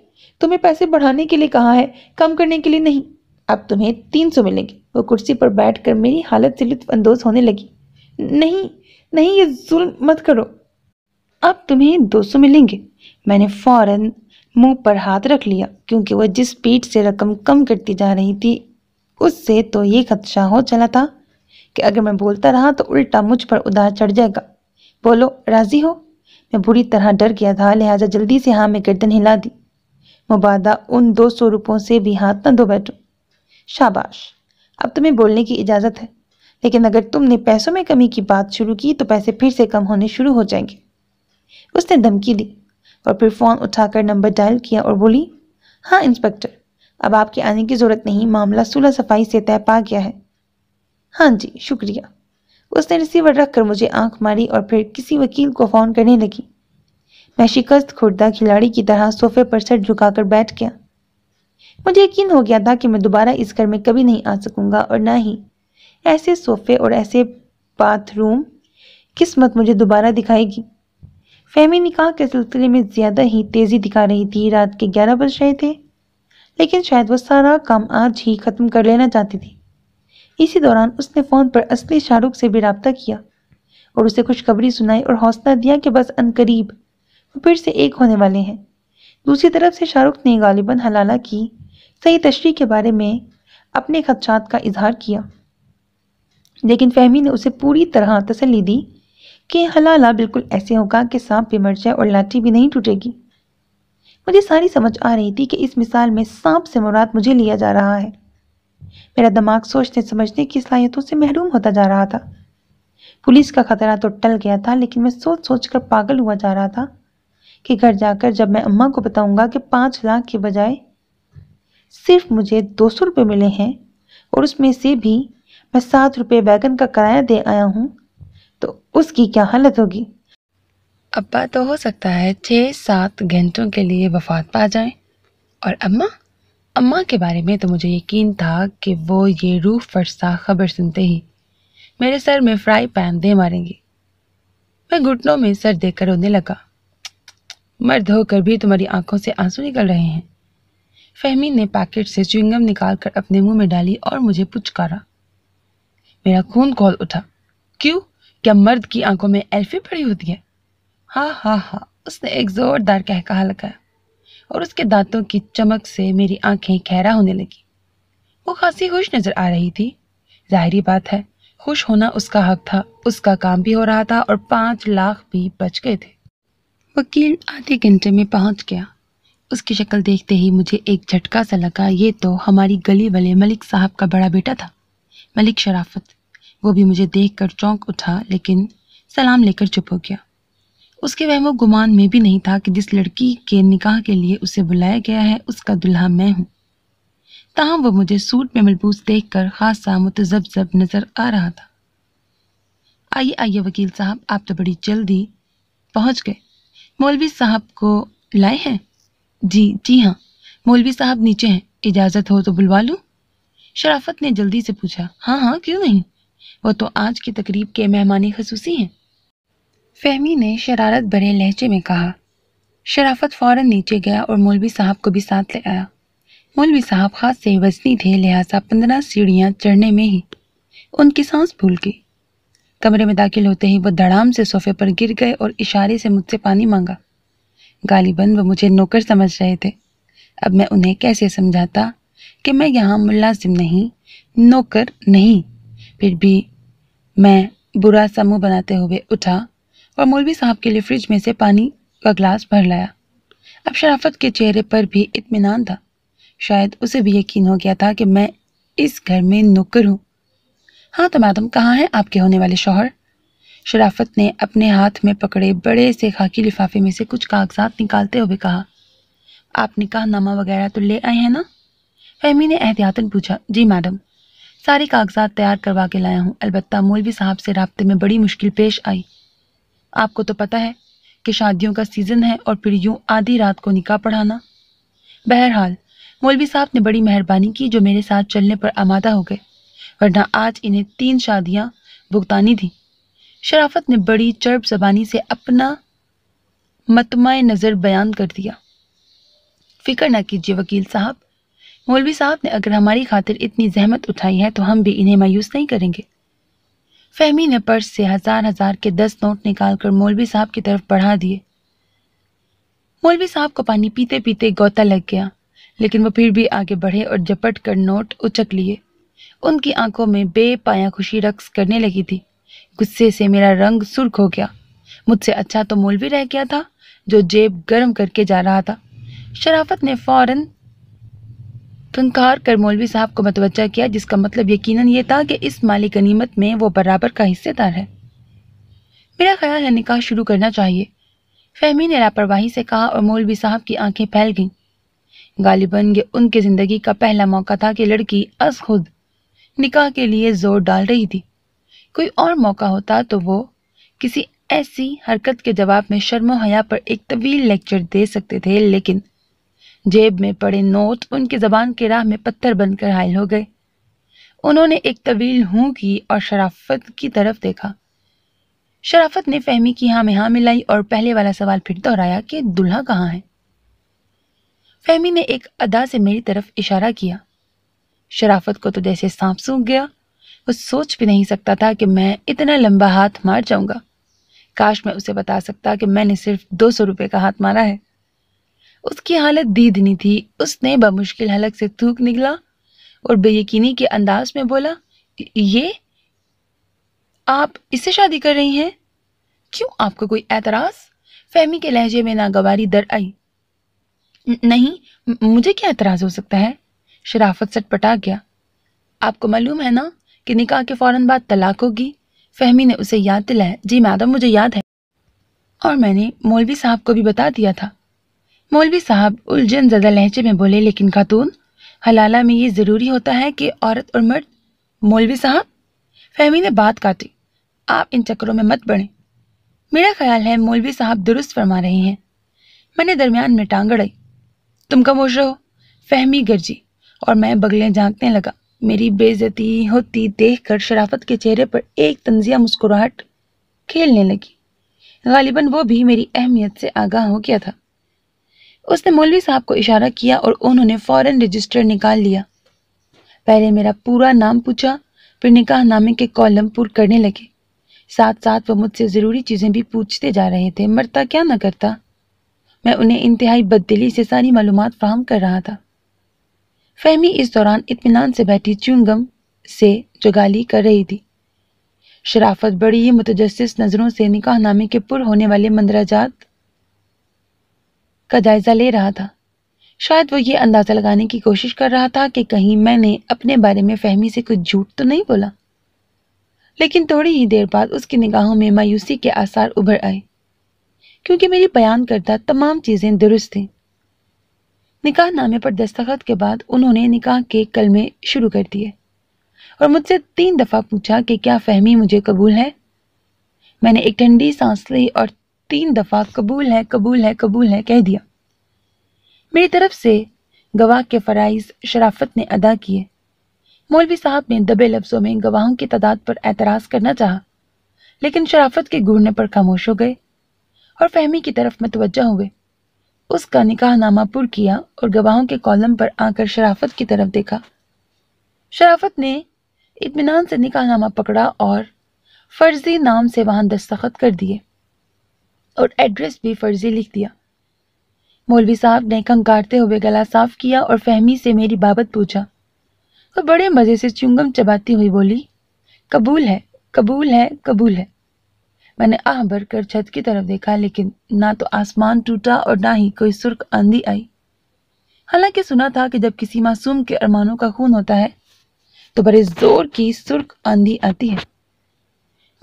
तुम्हें पैसे बढ़ाने के लिए कहा है कम करने के लिए नहीं अब तुम्हें तीन सौ मिलेंगे वो कुर्सी पर बैठकर मेरी हालत से लुत्फानंदोज होने लगी नहीं नहीं ये जुल्म मत करो अब तुम्हें दो सौ मिलेंगे मैंने फौरन मुंह पर हाथ रख लिया क्योंकि वह जिस स्पीड से रकम कम करती जा रही थी उससे तो ये खदशा हो चला था कि अगर मैं बोलता रहा तो उल्टा मुझ पर उधार चढ़ जाएगा बोलो राजी हो मैं बुरी तरह डर गया था लिहाजा जल्दी से हाँ मैं गर्दन हिला दी मुबादा उन दो सौ रुपयों से भी हाथ न धो बैठो शाबाश अब तुम्हें बोलने की इजाज़त है लेकिन अगर तुमने पैसों में कमी की बात शुरू की तो पैसे फिर से कम होने शुरू हो जाएंगे उसने धमकी दी और फिर फ़ोन उठाकर नंबर डायल किया और बोली हाँ इंस्पेक्टर अब आपके आने की ज़रूरत नहीं मामला सुलह सफाई से तय पा गया है हाँ जी शुक्रिया उसने रिसीवर रखकर मुझे आंख मारी और फिर किसी वकील को फ़ोन करने लगी मैं शिकस्त खुर्दा खिलाड़ी की तरह सोफे पर सर झुकाकर बैठ गया मुझे यकीन हो गया था कि मैं दोबारा इस घर में कभी नहीं आ सकूंगा और ना ही ऐसे सोफे और ऐसे बाथरूम किस्मत मुझे दोबारा दिखाएगी फहमी निकाह के सिलसिले में ज़्यादा ही तेज़ी दिखा रही थी रात के ग्यारह बज रहे थे लेकिन शायद वह सारा काम आज ही ख़त्म कर लेना चाहती थी इसी दौरान उसने फ़ोन पर असली शाहरुख से भी रबता किया और उसे खुशखबरी सुनाई और हौसला दिया कि बस अनकरीब वो फिर से एक होने वाले हैं दूसरी तरफ से शाहरुख ने गालिबा हलाला की सही तशरी के बारे में अपने खदशात का इजहार किया लेकिन फहमी ने उसे पूरी तरह तसली दी कि हलाला बिल्कुल ऐसे होगा कि सांप भी मर जाए और लाठी भी नहीं टूटेगी मुझे सारी समझ आ रही थी कि इस मिसाल में सांप से मुराद मुझे लिया जा रहा है मेरा दिमाग सोचने समझने की सलाहियतों से महरूम होता जा रहा था पुलिस का खतरा तो टल गया था लेकिन मैं सोच सोच कर पागल हुआ जा रहा था कि घर जाकर जब मैं अम्मा को बताऊंगा कि पाँच लाख के बजाय सिर्फ मुझे दो सौ रुपये मिले हैं और उसमें से भी मैं सात रुपये बैगन का किराया दे आया हूँ तो उसकी क्या हालत होगी अब्बा तो हो सकता है छः सात घंटों के लिए वफात पा जाए और अम्मा अम्मा के बारे में तो मुझे यकीन था कि वो ये रूह फरसा खबर सुनते ही मेरे सर में फ्राई पैन दे मारेंगे मैं घुटनों में सर कर रोने लगा मर्द होकर भी तुम्हारी आंखों से आंसू निकल रहे हैं फहमी ने पैकेट से चुंगम निकाल कर अपने मुंह में डाली और मुझे पुचकारा मेरा खून खोल उठा क्यों क्या मर्द की आंखों में एल्फी पड़ी होती है हाँ हाँ हाँ उसने एक जोरदार कहकहा लगाया और उसके दांतों की चमक से मेरी आंखें खहरा होने लगी वो खासी खुश नजर आ रही थी जाहिर बात है खुश होना उसका हक था उसका काम भी हो रहा था और पाँच लाख भी बच गए थे वकील आधे घंटे में पहुंच गया उसकी शक्ल देखते ही मुझे एक झटका सा लगा ये तो हमारी गली वाले मलिक साहब का बड़ा बेटा था मलिक शराफत वो भी मुझे देखकर चौंक उठा लेकिन सलाम लेकर चुप हो गया उसके वहमो गुमान में भी नहीं था कि जिस लड़की के निकाह के लिए उसे बुलाया गया है उसका दुल्हा मैं हूँ ताहम वो मुझे सूट में मलबूस देख कर खासा मुतजबजब नज़र आ रहा था आइए आइए वकील साहब आप तो बड़ी जल्दी पहुँच गए मौलवी साहब को लाए हैं जी जी हाँ मौलवी साहब नीचे हैं इजाज़त हो तो बुलवा लूँ शराफत ने जल्दी से पूछा हाँ हाँ क्यों नहीं वो तो आज की तकरीब के मेहमान खसूसी हैं फहमी ने शरारत भरे लहजे में कहा शराफत फ़ौरन नीचे गया और मौलवी साहब को भी साथ ले आया मौलवी साहब खास से वजनी थे लिहाजा पंद्रह सीढ़ियाँ चढ़ने में ही उनकी सांस भूल गई कमरे में दाखिल होते ही वो धड़ाम से सोफे पर गिर गए और इशारे से मुझसे पानी मांगा गालिबंद वह मुझे नौकर समझ रहे थे अब मैं उन्हें कैसे समझाता कि मैं यहाँ मुलाजिम नहीं नौकर नहीं फिर भी मैं बुरा सा मुँह बनाते हुए उठा और मौलवी साहब के लिए फ्रिज में से पानी का ग्लास भर लाया अब शराफत के चेहरे पर भी इतमान था शायद उसे भी यकीन हो गया था कि मैं इस घर में नौकर हूँ हाँ तो मैडम कहाँ हैं आपके होने वाले शोहर शराफत ने अपने हाथ में पकड़े बड़े से खाकी लिफाफे में से कुछ कागजात निकालते हुए कहा आप निकाह नामा वगैरह तो ले आए हैं ना फहमी ने एहतियातन पूछा जी मैडम सारे कागजात तैयार करवा के लाया हूँ अलबत् मौलवी साहब से रबते में बड़ी मुश्किल पेश आई आपको तो पता है कि शादियों का सीज़न है और फिर यूँ आधी रात को निकाह पढ़ाना बहरहाल मौलवी साहब ने बड़ी मेहरबानी की जो मेरे साथ चलने पर आमादा हो गए वरना आज इन्हें तीन शादियाँ भुगतानी थी शराफत ने बड़ी चर्ब जबानी से अपना मतम नज़र बयान कर दिया फिक्र न कीजिए वकील साहब मौलवी साहब ने अगर हमारी खातिर इतनी जहमत उठाई है तो हम भी इन्हें मायूस नहीं करेंगे फहमी ने पर्स से हजार हजार के दस नोट निकालकर मौलवी साहब की तरफ बढ़ा दिए मौलवी साहब को पानी पीते पीते गोता लग गया लेकिन वो फिर भी आगे बढ़े और झपट कर नोट उचक लिए उनकी आंखों में बेपाया खुशी रक्स करने लगी थी गुस्से से मेरा रंग सुर्ख हो गया मुझसे अच्छा तो मौलवी रह गया था जो जेब गर्म करके जा रहा था शराफत ने फौरन फनकार कर मौलवी साहब को मतवजा किया जिसका मतलब यकीनन ये था कि इस माली गनीमत में वो बराबर का हिस्सेदार है मेरा ख्याल है निकाह शुरू करना चाहिए फहमी ने लापरवाही से कहा और मौलवी साहब की आंखें फैल गईं गालिबन ये उनके ज़िंदगी का पहला मौका था कि लड़की अस खुद निकाह के लिए जोर डाल रही थी कोई और मौका होता तो वो किसी ऐसी हरकत के जवाब में शर्म हया पर एक तवील लेक्चर दे सकते थे लेकिन जेब में पड़े नोट उनकी ज़बान के राह में पत्थर बनकर हायल हो गए उन्होंने एक तवील हूँ की और शराफत की तरफ देखा शराफत ने फहमी की हाँ में हाँ मिलाई और पहले वाला सवाल फिर दोहराया कि दुल्हा कहाँ है फहमी ने एक अदा से मेरी तरफ इशारा किया शराफत को तो जैसे सांप सूख गया वो सोच भी नहीं सकता था कि मैं इतना लंबा हाथ मार जाऊंगा काश मैं उसे बता सकता कि मैंने सिर्फ दो सौ रुपये का हाथ मारा है उसकी हालत दीदनी थी उसने बमुश्किल हलक से थूक निकला और बेयकीनी के अंदाज में बोला ये आप इससे शादी कर रही हैं क्यों आपको कोई एतराज़ फहमी के लहजे में नागवारी दर आई नहीं मुझे क्या एतराज़ हो सकता है शराफत सटपटा गया आपको मालूम है ना कि निकाह के फ़ौरन बाद तलाक होगी फहमी ने उसे याद दिलाया जी मैडम मुझे याद है और मैंने मौलवी साहब को भी बता दिया था मौलवी साहब उलझन ज़्यादा लहजे में बोले लेकिन खातून हलाला में ये ज़रूरी होता है कि औरत और मर्द मौलवी साहब फहमी ने बात काटी आप इन चक्करों में मत बढ़ें मेरा ख्याल है मौलवी साहब दुरुस्त फरमा रहे हैं मैंने दरमियान में टांग अड़ाई तुम होश रहो फहमी गरजी और मैं बगलें झांकने लगा मेरी बेजती होती देख कर शराफत के चेहरे पर एक तंजिया मुस्कुराहट खेलने लगी गालिबा वो भी मेरी अहमियत से आगाह हो गया था उसने मौलवी साहब को इशारा किया और उन्होंने फ़ौरन रजिस्टर निकाल लिया पहले मेरा पूरा नाम पूछा फिर निकाह नामे के कॉलम पुर करने लगे साथ साथ वो मुझसे ज़रूरी चीज़ें भी पूछते जा रहे थे मरता क्या ना करता मैं उन्हें इंतहाई बददिली से सारी मालूम फ्राहम कर रहा था फहमी इस दौरान इतमान से बैठी चुंगम से जुगाली कर रही थी शराफत बड़ी ही मुतजस नज़रों से निकाह नामे के पुर होने वाले मंदराजात का जायजा ले रहा था शायद वो ये अंदाज़ा लगाने की कोशिश कर रहा था कि कहीं मैंने अपने बारे में फहमी से कुछ झूठ तो नहीं बोला लेकिन थोड़ी ही देर बाद उसकी निगाहों में मायूसी के आसार उभर आए क्योंकि मेरी बयान करता तमाम चीज़ें दुरुस्त थीं निकाह नामे पर दस्तखत के बाद उन्होंने निकाह के कलमे शुरू कर दिए और मुझसे तीन दफ़ा पूछा कि क्या फहमी मुझे कबूल है मैंने एक ठंडी सांस ली और तीन दफा कबूल है कबूल है कबूल है कह दिया मेरी तरफ से गवाह के फ़राइज शराफत ने अदा किए मौलवी साहब ने दबे लफ्ज़ों में गवाहों की तादाद पर एतराज़ करना चाहा लेकिन शराफत के घूरने पर खामोश हो गए और फहमी की तरफ मतवजा हुए उसका निकाह नामा पुर किया और गवाहों के कॉलम पर आकर शराफत की तरफ देखा शराफत ने इतमान से निकाह नामा पकड़ा और फर्जी नाम से वहां दस्तखत कर दिए और एड्रेस भी फर्जी लिख दिया मौलवी साहब ने कंकारते हुए गला साफ किया और फहमी से मेरी बाबत पूछा और बड़े मज़े से चुंगम चबाती हुई बोली कबूल है कबूल है कबूल है मैंने आह भर कर छत की तरफ देखा लेकिन ना तो आसमान टूटा और ना ही कोई सुर्ख आंधी आई हालांकि सुना था कि जब किसी मासूम के अरमानों का खून होता है तो बड़े जोर की सुर्ख आंधी आती है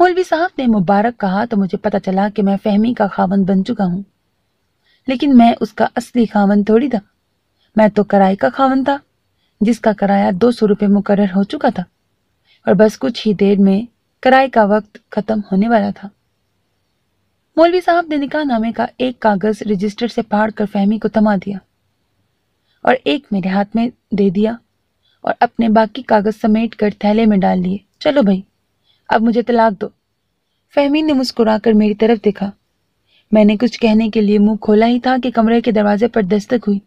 मौलवी साहब ने मुबारक कहा तो मुझे पता चला कि मैं फहमी का खावन बन चुका हूँ लेकिन मैं उसका असली खावन थोड़ी था मैं तो कराए का खावन था जिसका किराया दो सौ रुपये मुकर हो चुका था और बस कुछ ही देर में किराए का वक्त ख़त्म होने वाला था मौलवी साहब ने निकाह नामे का एक कागज़ रजिस्टर से फाड़ कर फहमी को थमा दिया और एक मेरे हाथ में दे दिया और अपने बाकी कागज़ समेट कर थैले में डाल लिए चलो भाई अब मुझे तलाक दो फहमी ने मुस्कुराकर मेरी तरफ देखा मैंने कुछ कहने के लिए मुंह खोला ही था कि कमरे के दरवाजे पर दस्तक हुई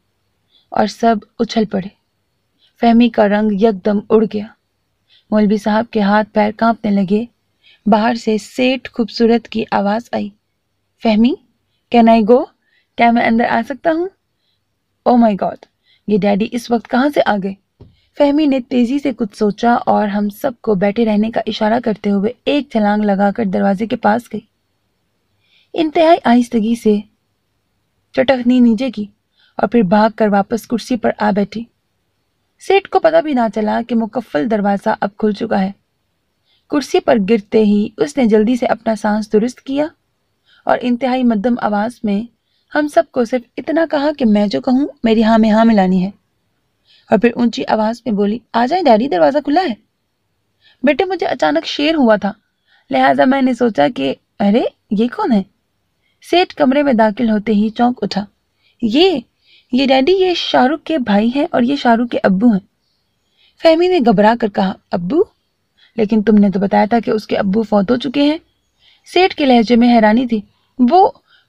और सब उछल पड़े फहमी का रंग यकदम उड़ गया मौलवी साहब के हाथ पैर कांपने लगे बाहर से सेठ खूबसूरत की आवाज़ आई फहमी कैन आई गो क्या मैं अंदर आ सकता हूँ ओ माई गॉड ये डैडी इस वक्त कहाँ से आ गए फहमी ने तेजी से कुछ सोचा और हम सबको बैठे रहने का इशारा करते हुए एक छलांग लगाकर दरवाजे के पास गई इंतहाई आहिस्तगी से चटखनी नीचे की और फिर भाग कर वापस कुर्सी पर आ बैठी सेठ को पता भी ना चला कि मुकफ्फल दरवाज़ा अब खुल चुका है कुर्सी पर गिरते ही उसने जल्दी से अपना सांस दुरुस्त किया और इंतहाई मध्यम आवाज़ में हम सबको सिर्फ इतना कहा कि मैं जो कहूँ मेरी हाँ में हाँ मिलानी है और फिर ऊंची आवाज में बोली आ जाए डैडी दरवाजा खुला है बेटे मुझे अचानक शेर हुआ था लिहाजा मैंने सोचा कि अरे ये कौन है सेठ कमरे में दाखिल होते ही चौंक उठा ये ये डैडी ये शाहरुख के भाई हैं और ये शाहरुख के अब्बू हैं फहमी ने घबरा कर कहा अब्बू लेकिन तुमने तो बताया था कि उसके अब्बू फौत हो चुके हैं सेठ के लहजे में हैरानी थी वो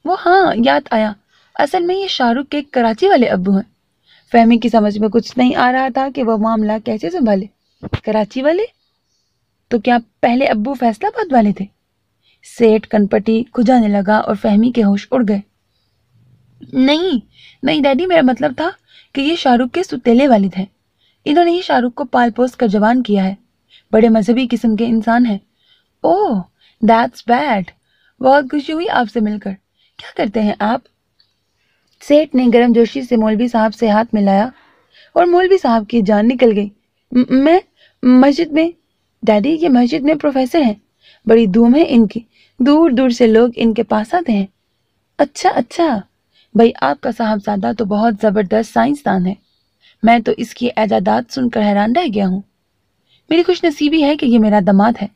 वो हाँ याद आया असल में ये शाहरुख के कराची वाले अब्बू हैं फहमी की समझ में कुछ नहीं आ रहा था कि वह मामला कैसे संभाले कराची वाले तो क्या पहले अब्बू फैसलाबाद वाले थे सेठ कनपटी खुजाने लगा और फहमी के होश उड़ गए नहीं नहीं डैडी मेरा मतलब था कि ये शाहरुख के सुतेले वालिद हैं इन्होंने ही शाहरुख को पाल पोस कर जवान किया है बड़े मजहबी किस्म के इंसान हैं ओह दैट्स बैड बहुत खुशी हुई आपसे मिलकर क्या करते हैं आप सेठ ने गर्म जोशी से मौलवी साहब से हाथ मिलाया और मौलवी साहब की जान निकल गई मैं मस्जिद में डैडी ये मस्जिद में प्रोफेसर हैं बड़ी धूम है इनकी दूर दूर से लोग इनके पास आते हैं अच्छा अच्छा भाई आपका साहबजादा तो बहुत ज़बरदस्त साइंसदान है मैं तो इसकी ऐजादात सुनकर हैरान रह गया हूँ मेरी खुश नसीबी है कि ये मेरा दामाद है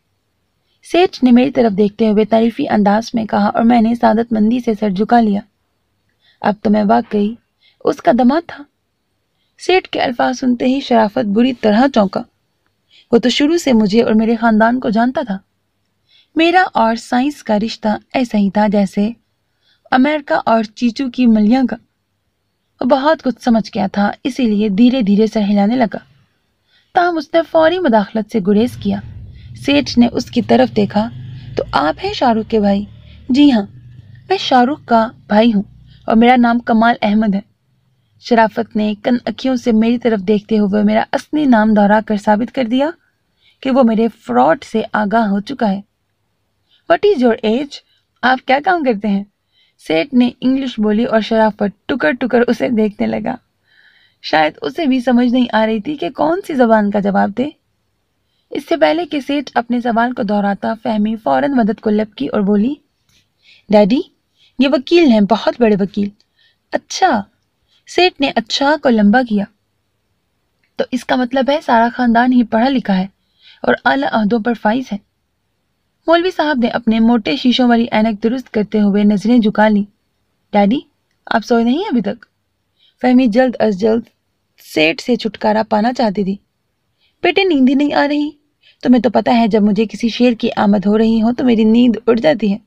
सेठ ने मेरी तरफ देखते हुए तारीफी अंदाज में कहा और मैंने मंदी से सर झुका लिया अब तो मैं वाकई उसका दमा था सेठ के अल्फाज सुनते ही शराफत बुरी तरह चौंका वो तो शुरू से मुझे और मेरे ख़ानदान को जानता था मेरा और साइंस का रिश्ता ऐसा ही था जैसे अमेरिका और चीचू की मलियाँ का वो बहुत कुछ समझ गया था इसीलिए धीरे धीरे सर हिलाने लगा तहम उसने फौरी मुदाखलत से गुरेज किया सेठ ने उसकी तरफ देखा तो आप हैं शाहरुख के भाई जी हाँ मैं शाहरुख का भाई हूँ और मेरा नाम कमाल अहमद है शराफत ने कन अखियों से मेरी तरफ देखते हुए मेरा असली नाम दोहरा कर साबित कर दिया कि वो मेरे फ्रॉड से आगाह हो चुका है वट इज़ योर एज आप क्या काम करते हैं सेठ ने इंग्लिश बोली और शराफत टुकर टुकर उसे देखने लगा शायद उसे भी समझ नहीं आ रही थी कि कौन सी जबान का जवाब दे इससे पहले कि सेठ अपने सवाल को दोहराता फहमी फौरन मदद को लपकी और बोली डैडी ये वकील हैं बहुत बड़े वकील अच्छा सेठ ने अच्छा को लंबा किया तो इसका मतलब है सारा खानदान ही पढ़ा लिखा है और आला अहदों पर फाइज है मौलवी साहब ने अपने मोटे शीशों वाली ऐनक दुरुस्त करते हुए नज़रें झुका ली डैडी आप सोए नहीं अभी तक फहमी जल्द अज जल्द सेठ से छुटकारा पाना चाहती थी बेटे नींद ही नहीं आ रही तुम्हें तो पता है जब मुझे किसी शेर की आमद हो रही हो तो मेरी नींद उड़ जाती है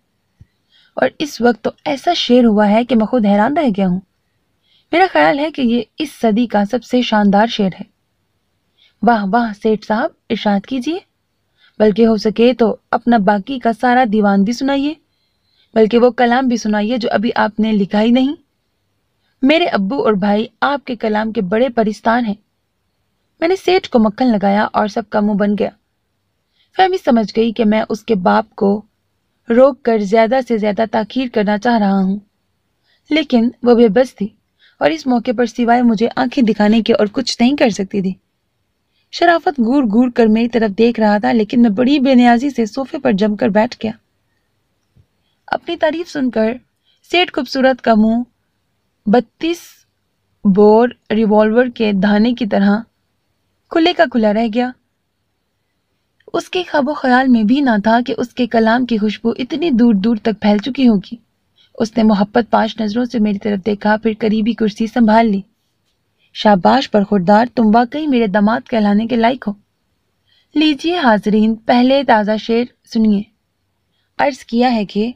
और इस वक्त तो ऐसा शेर हुआ है कि मैं खुद हैरान रह गया हूँ मेरा ख्याल है कि ये इस सदी का सबसे शानदार शेर है वाह वाह सेठ साहब इशाद कीजिए बल्कि हो सके तो अपना बाकी का सारा दीवान भी सुनाइए बल्कि वो कलाम भी सुनाइए जो अभी आपने लिखा ही नहीं मेरे अब्बू और भाई आपके कलाम के बड़े परिस्तान हैं मैंने सेठ को मक्खन लगाया और सबका मुंह बन गया फहमी समझ गई कि मैं उसके बाप को रोक कर ज्यादा से ज्यादा ताखीर करना चाह रहा हूँ लेकिन वह बेबस थी और इस मौके पर सिवाय मुझे आंखें दिखाने के और कुछ नहीं कर सकती थी शराफत घूर घूर कर मेरी तरफ देख रहा था लेकिन मैं बड़ी बेनियाजी से सोफे पर जमकर बैठ गया अपनी तारीफ सुनकर सेठ खूबसूरत का मुंह बत्तीस बोर रिवॉल्वर के धाने की तरह खुले का खुला रह गया उसके खबो ख्याल में भी ना था कि उसके कलाम की खुशबू इतनी दूर दूर तक फैल चुकी होगी उसने मोहब्बत पाश नज़रों से मेरी तरफ देखा फिर करीबी कुर्सी संभाल ली शाबाश पर खुरदार तुम वाकई मेरे दामाद कहलाने के लायक हो लीजिए हाजरीन पहले ताज़ा शेर सुनिए अर्ज़ किया है कि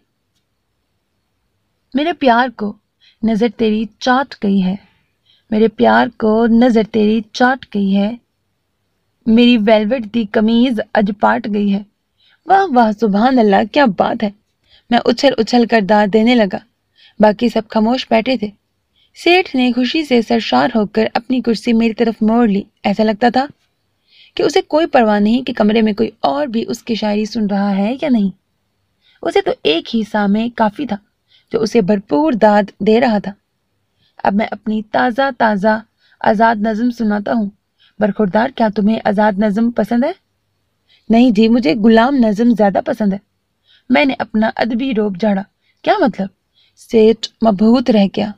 मेरे प्यार को नज़र तेरी चाट गई है मेरे प्यार को नज़र तेरी चाट गई है मेरी वेलवेट की कमीज अज पाट गई है वाह वाह सुबहान अल्लाह क्या बात है मैं उछल उछल कर दाद देने लगा बाकी सब खामोश बैठे थे सेठ ने खुशी से सरशार होकर अपनी कुर्सी मेरी तरफ मोड़ ली ऐसा लगता था कि उसे कोई परवाह नहीं कि कमरे में कोई और भी उसकी शायरी सुन रहा है या नहीं उसे तो एक ही सामे काफ़ी था जो उसे भरपूर दाद दे रहा था अब मैं अपनी ताज़ा ताज़ा आज़ाद नज़म सुनाता हूँ बरखुरदार क्या तुम्हें आज़ाद नज़म पसंद है नहीं जी मुझे गुलाम नज़म ज़्यादा पसंद है मैंने अपना अदबी रोब झाड़ा क्या मतलब सेठ मबहूत रह गया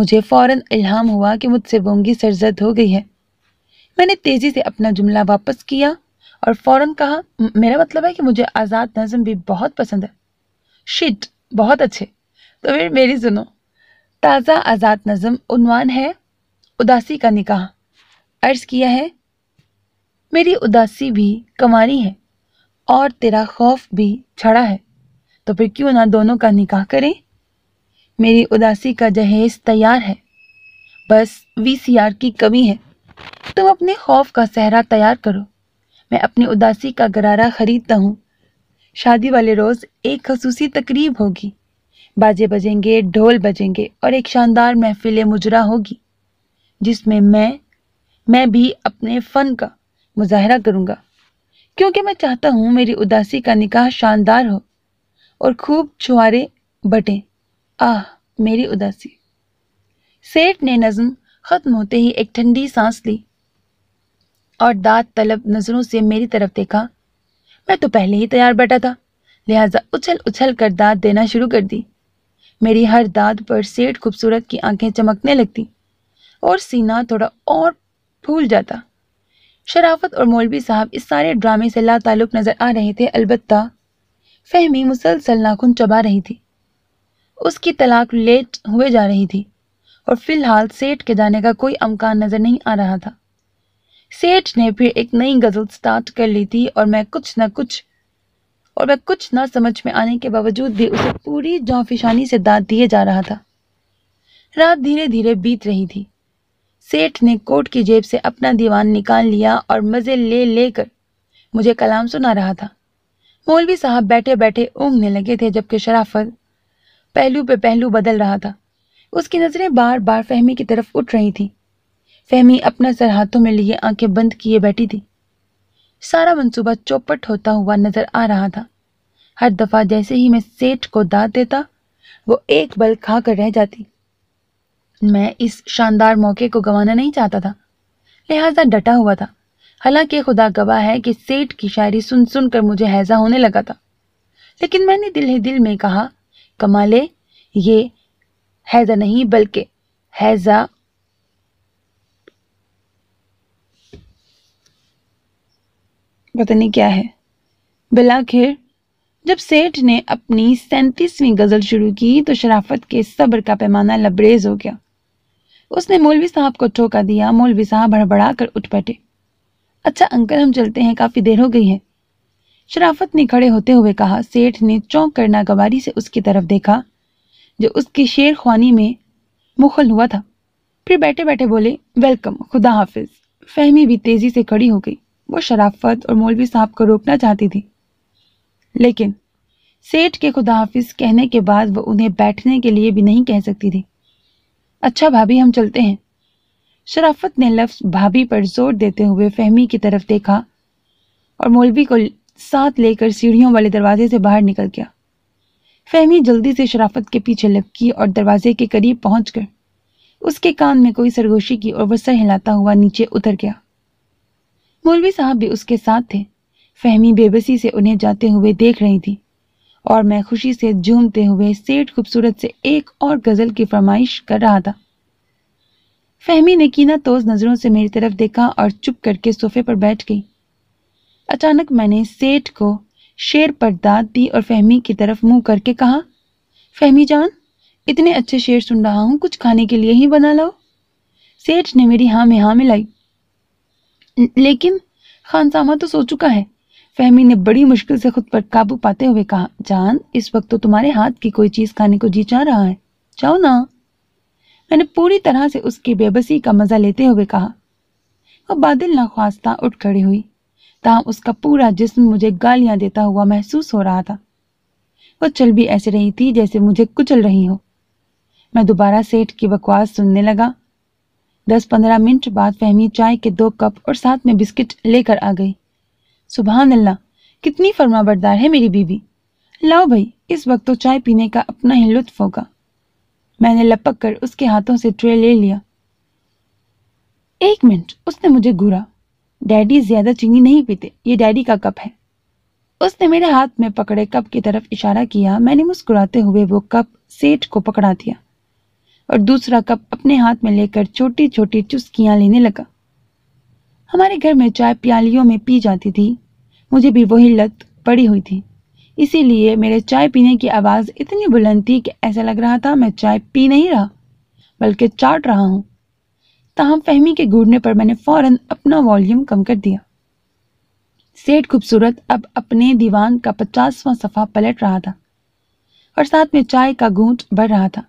मुझे फौरन इल्हाम हुआ कि मुझसे बोंगी सरजद हो गई है मैंने तेज़ी से अपना जुमला वापस किया और फौरन कहा मेरा मतलब है कि मुझे आज़ाद नज़म भी बहुत पसंद है शिट बहुत अच्छे तो फिर मेरी सुनो ताज़ा आज़ाद नज़म उनवान है उदासी का निकाह अर्ज किया है मेरी उदासी भी कमारी है और तेरा खौफ भी छड़ा है तो फिर क्यों ना दोनों का निकाह करें मेरी उदासी का जहेज तैयार है बस वीसीआर की कमी है तुम अपने खौफ का सहरा तैयार करो मैं अपनी उदासी का गरारा खरीदता हूँ शादी वाले रोज़ एक खसूसी तकरीब होगी बाजे बजेंगे ढोल बजेंगे और एक शानदार महफिल मुजरा होगी जिसमें मैं मैं भी अपने फ़न का मुजाहरा करूँगा क्योंकि मैं चाहता हूँ मेरी उदासी का निकाह शानदार हो और खूब छुआरे बटें आह मेरी उदासी सेठ ने नज़म ख़त्म होते ही एक ठंडी सांस ली और दाद तलब नज़रों से मेरी तरफ देखा मैं तो पहले ही तैयार बैठा था लिहाजा उछल उछल कर दाद देना शुरू कर दी मेरी हर दाद पर सेठ खूबसूरत की आंखें चमकने लगती और सीना थोड़ा और भूल जाता शराफत और मौलवी साहब इस सारे ड्रामे से ला ताल्लुक नज़र आ रहे थे अलबत्ता फहमी मुसलसल नाखुन चबा रही थी उसकी तलाक लेट हुए जा रही थी और फिलहाल सेठ के जाने का कोई अमकान नज़र नहीं आ रहा था सेठ ने फिर एक नई गज़ल स्टार्ट कर ली थी और मैं कुछ ना कुछ और मैं कुछ ना समझ में आने के बावजूद भी उसे पूरी जौफिशानी से दाद दिए जा रहा था रात धीरे धीरे बीत रही थी सेठ ने कोट की जेब से अपना दीवान निकाल लिया और मज़े ले लेकर मुझे कलाम सुना रहा था मौलवी साहब बैठे बैठे ऊँगने लगे थे जबकि शराफत पहलू पे पहलू बदल रहा था उसकी नज़रें बार बार फहमी की तरफ उठ रही थी फहमी अपना सर हाथों में लिए आंखें बंद किए बैठी थी सारा मंसूबा चौपट होता हुआ नजर आ रहा था हर दफ़ा जैसे ही मैं सेठ को दाद देता वो एक बल खा कर रह जाती मैं इस शानदार मौके को गंवाना नहीं चाहता था लिहाजा डटा हुआ था हालांकि खुदा गवाह है कि सेठ की शायरी सुन सुन कर मुझे हैजा होने लगा था लेकिन मैंने दिल ही दिल में कहा कमाले ये हैजा नहीं बल्कि हैजा पता नहीं क्या है बिलाखिर जब सेठ ने अपनी सैंतीसवीं गज़ल शुरू की तो शराफत के सब्र का पैमाना लबरेज हो गया उसने मौलवी साहब को ठोका दिया मौलवी साहब भड़बड़ा कर उठ बैठे अच्छा अंकल हम चलते हैं काफ़ी देर हो गई है शराफत ने खड़े होते हुए कहा सेठ ने चौंक कर नागवारी से उसकी तरफ देखा जो उसकी शेर खानी में मुखल हुआ था फिर बैठे बैठे बोले वेलकम खुदा हाफिज फहमी भी तेज़ी से खड़ी हो गई वो शराफत और मौलवी साहब को रोकना चाहती थी लेकिन सेठ के खुदा हाफिज कहने के बाद वह उन्हें बैठने के लिए भी नहीं कह सकती थी अच्छा भाभी हम चलते हैं शराफत ने लफ्ज़ भाभी पर जोर देते हुए फहमी की तरफ देखा और मौलवी को साथ लेकर सीढ़ियों वाले दरवाजे से बाहर निकल गया फहमी जल्दी से शराफत के पीछे लपकी और दरवाजे के करीब पहुँच उसके कान में कोई सरगोशी की और वसर हिलाता हुआ नीचे उतर गया मौलवी साहब भी उसके साथ थे फहमी बेबसी से उन्हें जाते हुए देख रही थी और मैं खुशी से झूमते हुए सेठ खूबसूरत से एक और गज़ल की फरमाइश कर रहा था फहमी ने कीना तोज नज़रों से मेरी तरफ देखा और चुप करके सोफे पर बैठ गई अचानक मैंने सेठ को शेर पर दाद दी और फहमी की तरफ मुंह करके कहा फहमी जान इतने अच्छे शेर सुन रहा हूँ कुछ खाने के लिए ही बना लाओ सेठ ने मेरी हाँ में हाँ मिलाई लेकिन खानसामा तो सो चुका है फहमी ने बड़ी मुश्किल से खुद पर काबू पाते हुए कहा जान इस वक्त तो तुम्हारे हाथ की कोई चीज खाने को जी चाह रहा है जाओ ना मैंने पूरी तरह से उसकी बेबसी का मजा लेते हुए कहा वह बादल नाख्वास्ता उठ खड़ी हुई ताहम उसका पूरा जिस्म मुझे गालियां देता हुआ महसूस हो रहा था वह चल भी ऐसे रही थी जैसे मुझे कुचल रही हो मैं दोबारा सेठ की बकवास सुनने लगा दस पंद्रह मिनट बाद फहमी चाय के दो कप और साथ में बिस्किट लेकर आ गई सुबह अल्लाह कितनी फर्मा बरदार है मेरी बीवी लाओ भाई इस वक्त तो चाय पीने का अपना ही लुत्फ होगा मैंने लपक कर उसके हाथों से ट्रे ले लिया एक मिनट उसने मुझे घूरा डैडी ज्यादा चीनी नहीं पीते ये डैडी का कप है उसने मेरे हाथ में पकड़े कप की तरफ इशारा किया मैंने मुस्कुराते हुए वो कप सेठ को पकड़ा दिया और दूसरा कप अपने हाथ में लेकर छोटी छोटी चुस्कियां लेने लगा हमारे घर में चाय प्यालियों में पी जाती थी मुझे भी वही लत पड़ी हुई थी इसीलिए मेरे चाय पीने की आवाज़ इतनी बुलंद थी कि ऐसा लग रहा था मैं चाय पी नहीं रहा बल्कि चाट रहा हूँ तहम फहमी के घूरने पर मैंने फ़ौरन अपना वॉल्यूम कम कर दिया सेठ खूबसूरत अब अपने दीवान का पचासवां सफ़ा पलट रहा था और साथ में चाय का गूंज बढ़ रहा था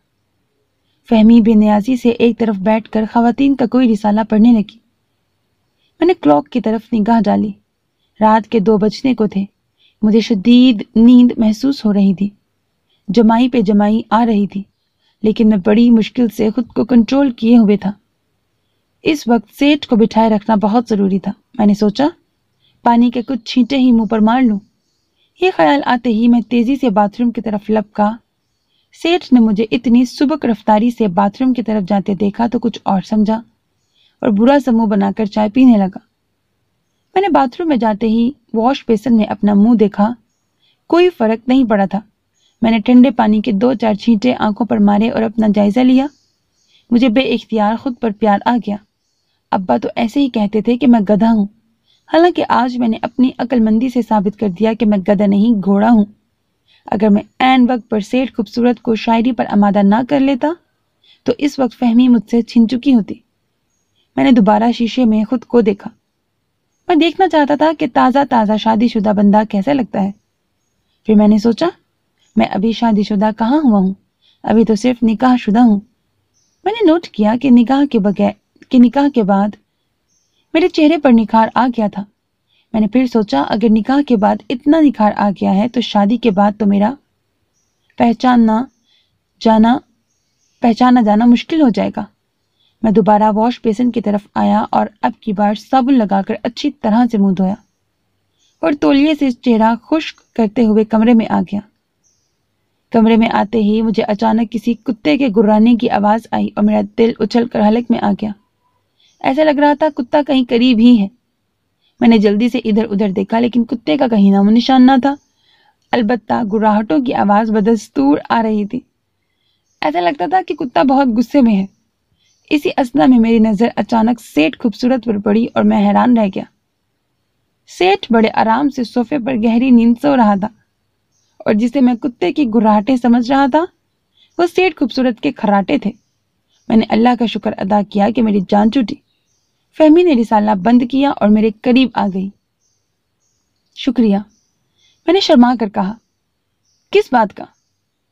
फहमी बेनियाजी से एक तरफ बैठकर खवतीन का कोई रिसाला पढ़ने लगी मैंने क्लॉक की तरफ निगाह डाली रात के दो बजने को थे मुझे शदीद नींद महसूस हो रही थी जमाई पे जमाई आ रही थी लेकिन मैं बड़ी मुश्किल से खुद को कंट्रोल किए हुए था इस वक्त सेठ को बिठाए रखना बहुत ज़रूरी था मैंने सोचा पानी के कुछ छींटे ही मुंह पर मार लूं। ये ख्याल आते ही मैं तेज़ी से बाथरूम की तरफ लपका सेठ ने मुझे इतनी सुबक रफ्तारी से बाथरूम की तरफ जाते देखा तो कुछ और समझा और बुरा समूह बनाकर चाय पीने लगा मैंने बाथरूम में जाते ही वॉश बेसन में अपना मुंह देखा कोई फर्क नहीं पड़ा था मैंने ठंडे पानी के दो चार छींटे आंखों पर मारे और अपना जायज़ा लिया मुझे बेख्तियार खुद पर प्यार आ गया अब्बा तो ऐसे ही कहते थे कि मैं गधा हूँ हालांकि आज मैंने अपनी अक्लमंदी से साबित कर दिया कि मैं गधा नहीं घोड़ा हूँ अगर मैं ऐन वक्त पर सेठ खूबसूरत को शायरी पर आमादा ना कर लेता तो इस वक्त फहमी मुझसे छिन चुकी होती मैंने दोबारा शीशे में खुद को देखा मैं देखना चाहता था कि ताज़ा ताज़ा शादीशुदा बंदा कैसे लगता है फिर मैंने सोचा मैं अभी शादीशुदा कहाँ हुआ हूँ अभी तो सिर्फ निकाह शुदा हूँ मैंने नोट किया कि निकाह के बगैर कि निकाह के बाद मेरे चेहरे पर निखार आ गया था मैंने फिर सोचा अगर निकाह के बाद इतना निखार आ गया है तो शादी के बाद तो मेरा पहचानना जाना पहचाना जाना मुश्किल हो जाएगा मैं दोबारा वॉश बेसिन की तरफ आया और अब की बार साबुन लगाकर अच्छी तरह से मुंह धोया और तोलिए से चेहरा खुश्क करते हुए कमरे में आ गया कमरे में आते ही मुझे अचानक किसी कुत्ते के गुर्राने की आवाज़ आई और मेरा दिल उछल कर हलक में आ गया ऐसा लग रहा था कुत्ता कहीं करीब ही है मैंने जल्दी से इधर उधर देखा लेकिन कुत्ते का कहीं नामो निशान ना था अलबत् गुर्राहटों की आवाज़ बदस्तूर आ रही थी ऐसा लगता था कि कुत्ता बहुत गुस्से में है इसी असना में मेरी नज़र अचानक सेठ खूबसूरत पर पड़ी और मैं हैरान रह गया सेठ बड़े आराम से सोफे पर गहरी नींद सो रहा था और जिसे मैं कुत्ते की गुराहटे समझ रहा था वो सेठ खूबसूरत के खराटे थे मैंने अल्लाह का शुक्र अदा किया कि मेरी जान छूटी फहमी ने रिसाला बंद किया और मेरे करीब आ गई शुक्रिया मैंने शर्मा कर कहा किस बात का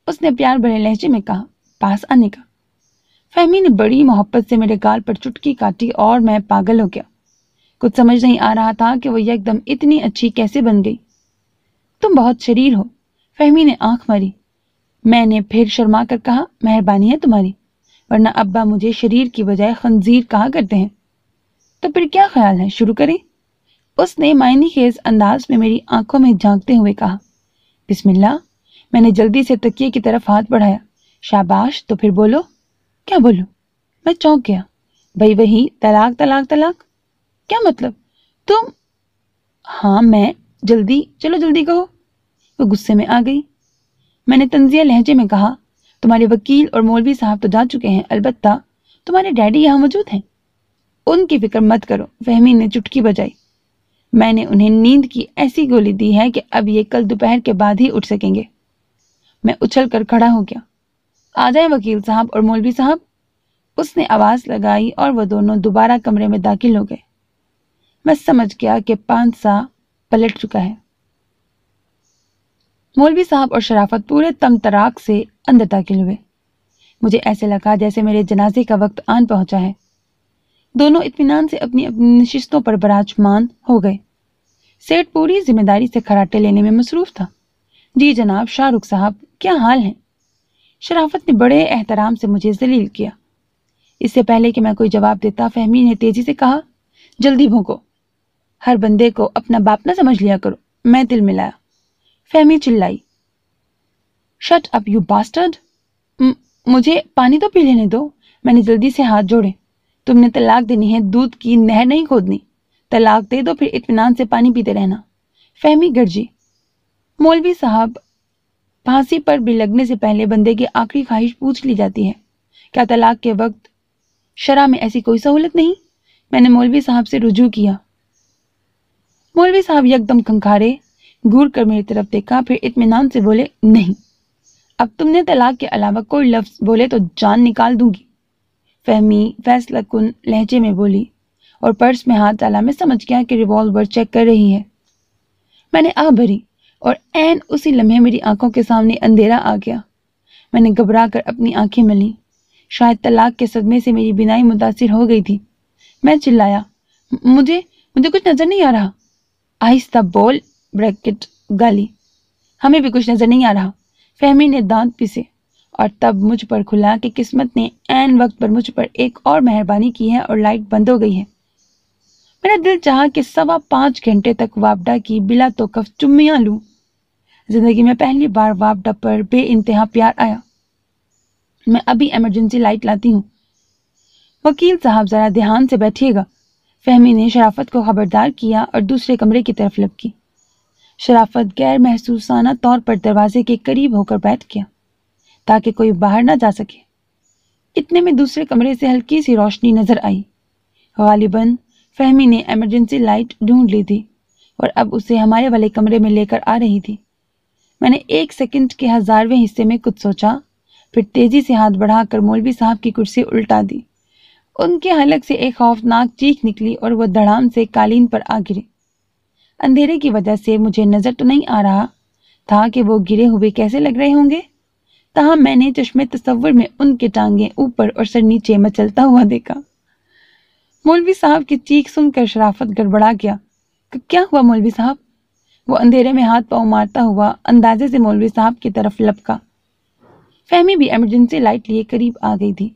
उसने प्यार भरे लहजे में कहा पास आने का फहमी ने बड़ी मोहब्बत से मेरे गाल पर चुटकी काटी और मैं पागल हो गया कुछ समझ नहीं आ रहा था कि वो एकदम इतनी अच्छी कैसे बन गई तुम बहुत शरीर हो फहमी ने आंख मारी मैंने फिर शर्मा कर कहा मेहरबानी है तुम्हारी वरना अब्बा मुझे शरीर की बजाय खंजीर कहा करते हैं तो फिर क्या ख्याल है शुरू करें उसने मायनी खेज अंदाज में मेरी आंखों में झांकते हुए कहा बिस्मिल्लाह मैंने जल्दी से तकिए की तरफ हाथ बढ़ाया शाबाश तो फिर बोलो क्या बोलू मैं चौंक गया भाई वही तलाक तलाक तलाक क्या मतलब तुम हाँ मैं जल्दी चलो जल्दी कहो वो गुस्से में आ गई मैंने तंजिया लहजे में कहा तुम्हारे वकील और मौलवी साहब तो जा चुके हैं अलबत्ता तुम्हारे डैडी यहाँ मौजूद हैं उनकी फिक्र मत करो फहमी ने चुटकी बजाई मैंने उन्हें नींद की ऐसी गोली दी है कि अब ये कल दोपहर के बाद ही उठ सकेंगे मैं उछल कर खड़ा हो गया आ जाए वकील साहब और मौलवी साहब उसने आवाज लगाई और वह दोनों दोबारा कमरे में दाखिल हो गए मैं समझ गया कि पान सा पलट चुका है मौलवी साहब और शराफत पूरे तम तराक से अंदर दाखिल हुए मुझे ऐसे लगा जैसे मेरे जनाजे का वक्त आन पहुंचा है दोनों इतमान से अपनी अपनी नशिस्तों पर बराजमान हो गए सेठ पूरी जिम्मेदारी से खराटे लेने में मसरूफ था जी जनाब शाहरुख साहब क्या हाल है शराफत ने बड़े एहतराम से मुझे जलील किया इससे पहले कि मैं कोई जवाब देता फहमी ने तेजी से कहा जल्दी भूको हर बंदे को अपना बाप ना समझ लिया करो मैं तिल मिलाया फहमी चिल्लाई शट अप यू बास्टर्ड मुझे पानी तो पी लेने दो मैंने जल्दी से हाथ जोड़े तुमने तलाक देनी है दूध की नहर नहीं खोदनी तलाक दे दो फिर इतमान से पानी पीते रहना फहमी गर्जी मौलवी साहब फांसी पर भी लगने से पहले बंदे की आखिरी ख्वाहिश पूछ ली जाती है क्या तलाक के वक्त शरा में ऐसी कोई सहूलत नहीं मैंने मौलवी साहब से रुझू किया मौलवी साहब यकदम कंखारे घूर कर मेरी तरफ देखा फिर इतमान से बोले नहीं अब तुमने तलाक के अलावा कोई लफ्ज बोले तो जान निकाल दूंगी फहमी फैसला कुन लहजे में बोली और पर्स में हाथ डाला मैं समझ गया कि रिवॉल्वर चेक कर रही है मैंने आ भरी और एन उसी लम्हे मेरी आंखों के सामने अंधेरा आ गया मैंने घबरा कर अपनी आंखें मली शायद तलाक के सदमे से मेरी बिनाई मुतासर हो गई थी मैं चिल्लाया मुझे मुझे कुछ नज़र नहीं आ रहा आहिस्ता बोल ब्रैकेट गाली हमें भी कुछ नज़र नहीं आ रहा फहमी ने दांत पीसे और तब मुझ पर खुला कि किस्मत ने एन वक्त पर मुझ पर एक और मेहरबानी की है और लाइट बंद हो गई है मेरा दिल चाहा कि सवा पाँच घंटे तक वापडा की बिला तोकफ चुम्मियाँ लूँ ज़िंदगी में पहली बार वापडा पर बे इंतहा प्यार आया मैं अभी इमरजेंसी लाइट लाती हूँ वकील साहब ज़रा ध्यान से बैठिएगा फहमी ने शराफत को खबरदार किया और दूसरे कमरे की तरफ लपकी शराफत गैर महसूसाना तौर पर दरवाजे के करीब होकर बैठ गया ताकि कोई बाहर ना जा सके इतने में दूसरे कमरे से हल्की सी रोशनी नज़र आई गालिबन फहमी ने एमरजेंसी लाइट ढूंढ ली थी और अब उसे हमारे वाले कमरे में लेकर आ रही थी मैंने एक सेकंड के हजारवें हिस्से में कुछ सोचा फिर तेजी से हाथ बढ़ाकर मौलवी साहब की कुर्सी उल्टा दी उनके हलक से एक खौफनाक चीख निकली और वह धड़ाम से कालीन पर आ गिरे अंधेरे की वजह से मुझे नजर तो नहीं आ रहा था कि वो गिरे हुए कैसे लग रहे होंगे तहाँ मैंने चश्मे तस्वर में उनके टांगे ऊपर और सर नीचे मचलता हुआ देखा मौलवी साहब की चीख सुनकर शराफत गड़बड़ा गया क्या हुआ मौलवी साहब वो अंधेरे में हाथ पाँव मारता हुआ अंदाजे से मौलवी साहब की तरफ लपका फहमी भी एमरजेंसी लाइट लिए करीब आ गई थी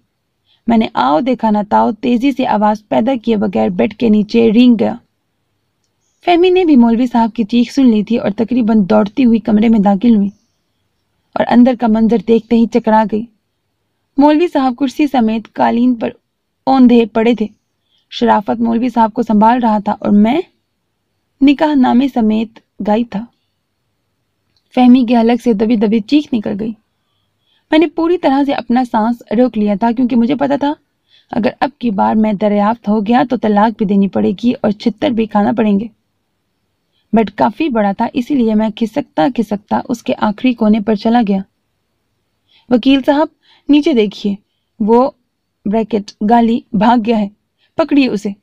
मैंने आओ देखा ना ताओ तेजी से आवाज़ पैदा किए बगैर बेड के नीचे रींग गया फहमी ने भी मौलवी साहब की चीख सुन ली थी और तकरीबन दौड़ती हुई कमरे में दाखिल हुई और अंदर का मंजर देखते ही चकरा गई मौलवी साहब कुर्सी समेत कालीन पर ओंधे पड़े थे शराफत मौलवी साहब को संभाल रहा था और मैं निकाह नामे समेत गाई था फहमी के हलक से दबी दबी चीख निकल गई मैंने पूरी तरह से अपना सांस रोक लिया था क्योंकि मुझे पता था अगर अब की बार मैं दरियाफ्त हो गया तो तलाक भी देनी पड़ेगी और छितर भी खाना पड़ेंगे बट काफ़ी बड़ा था इसीलिए मैं खिसकता खिसकता उसके आखिरी कोने पर चला गया वकील साहब नीचे देखिए वो ब्रैकेट गाली भाग गया है पकड़िए उसे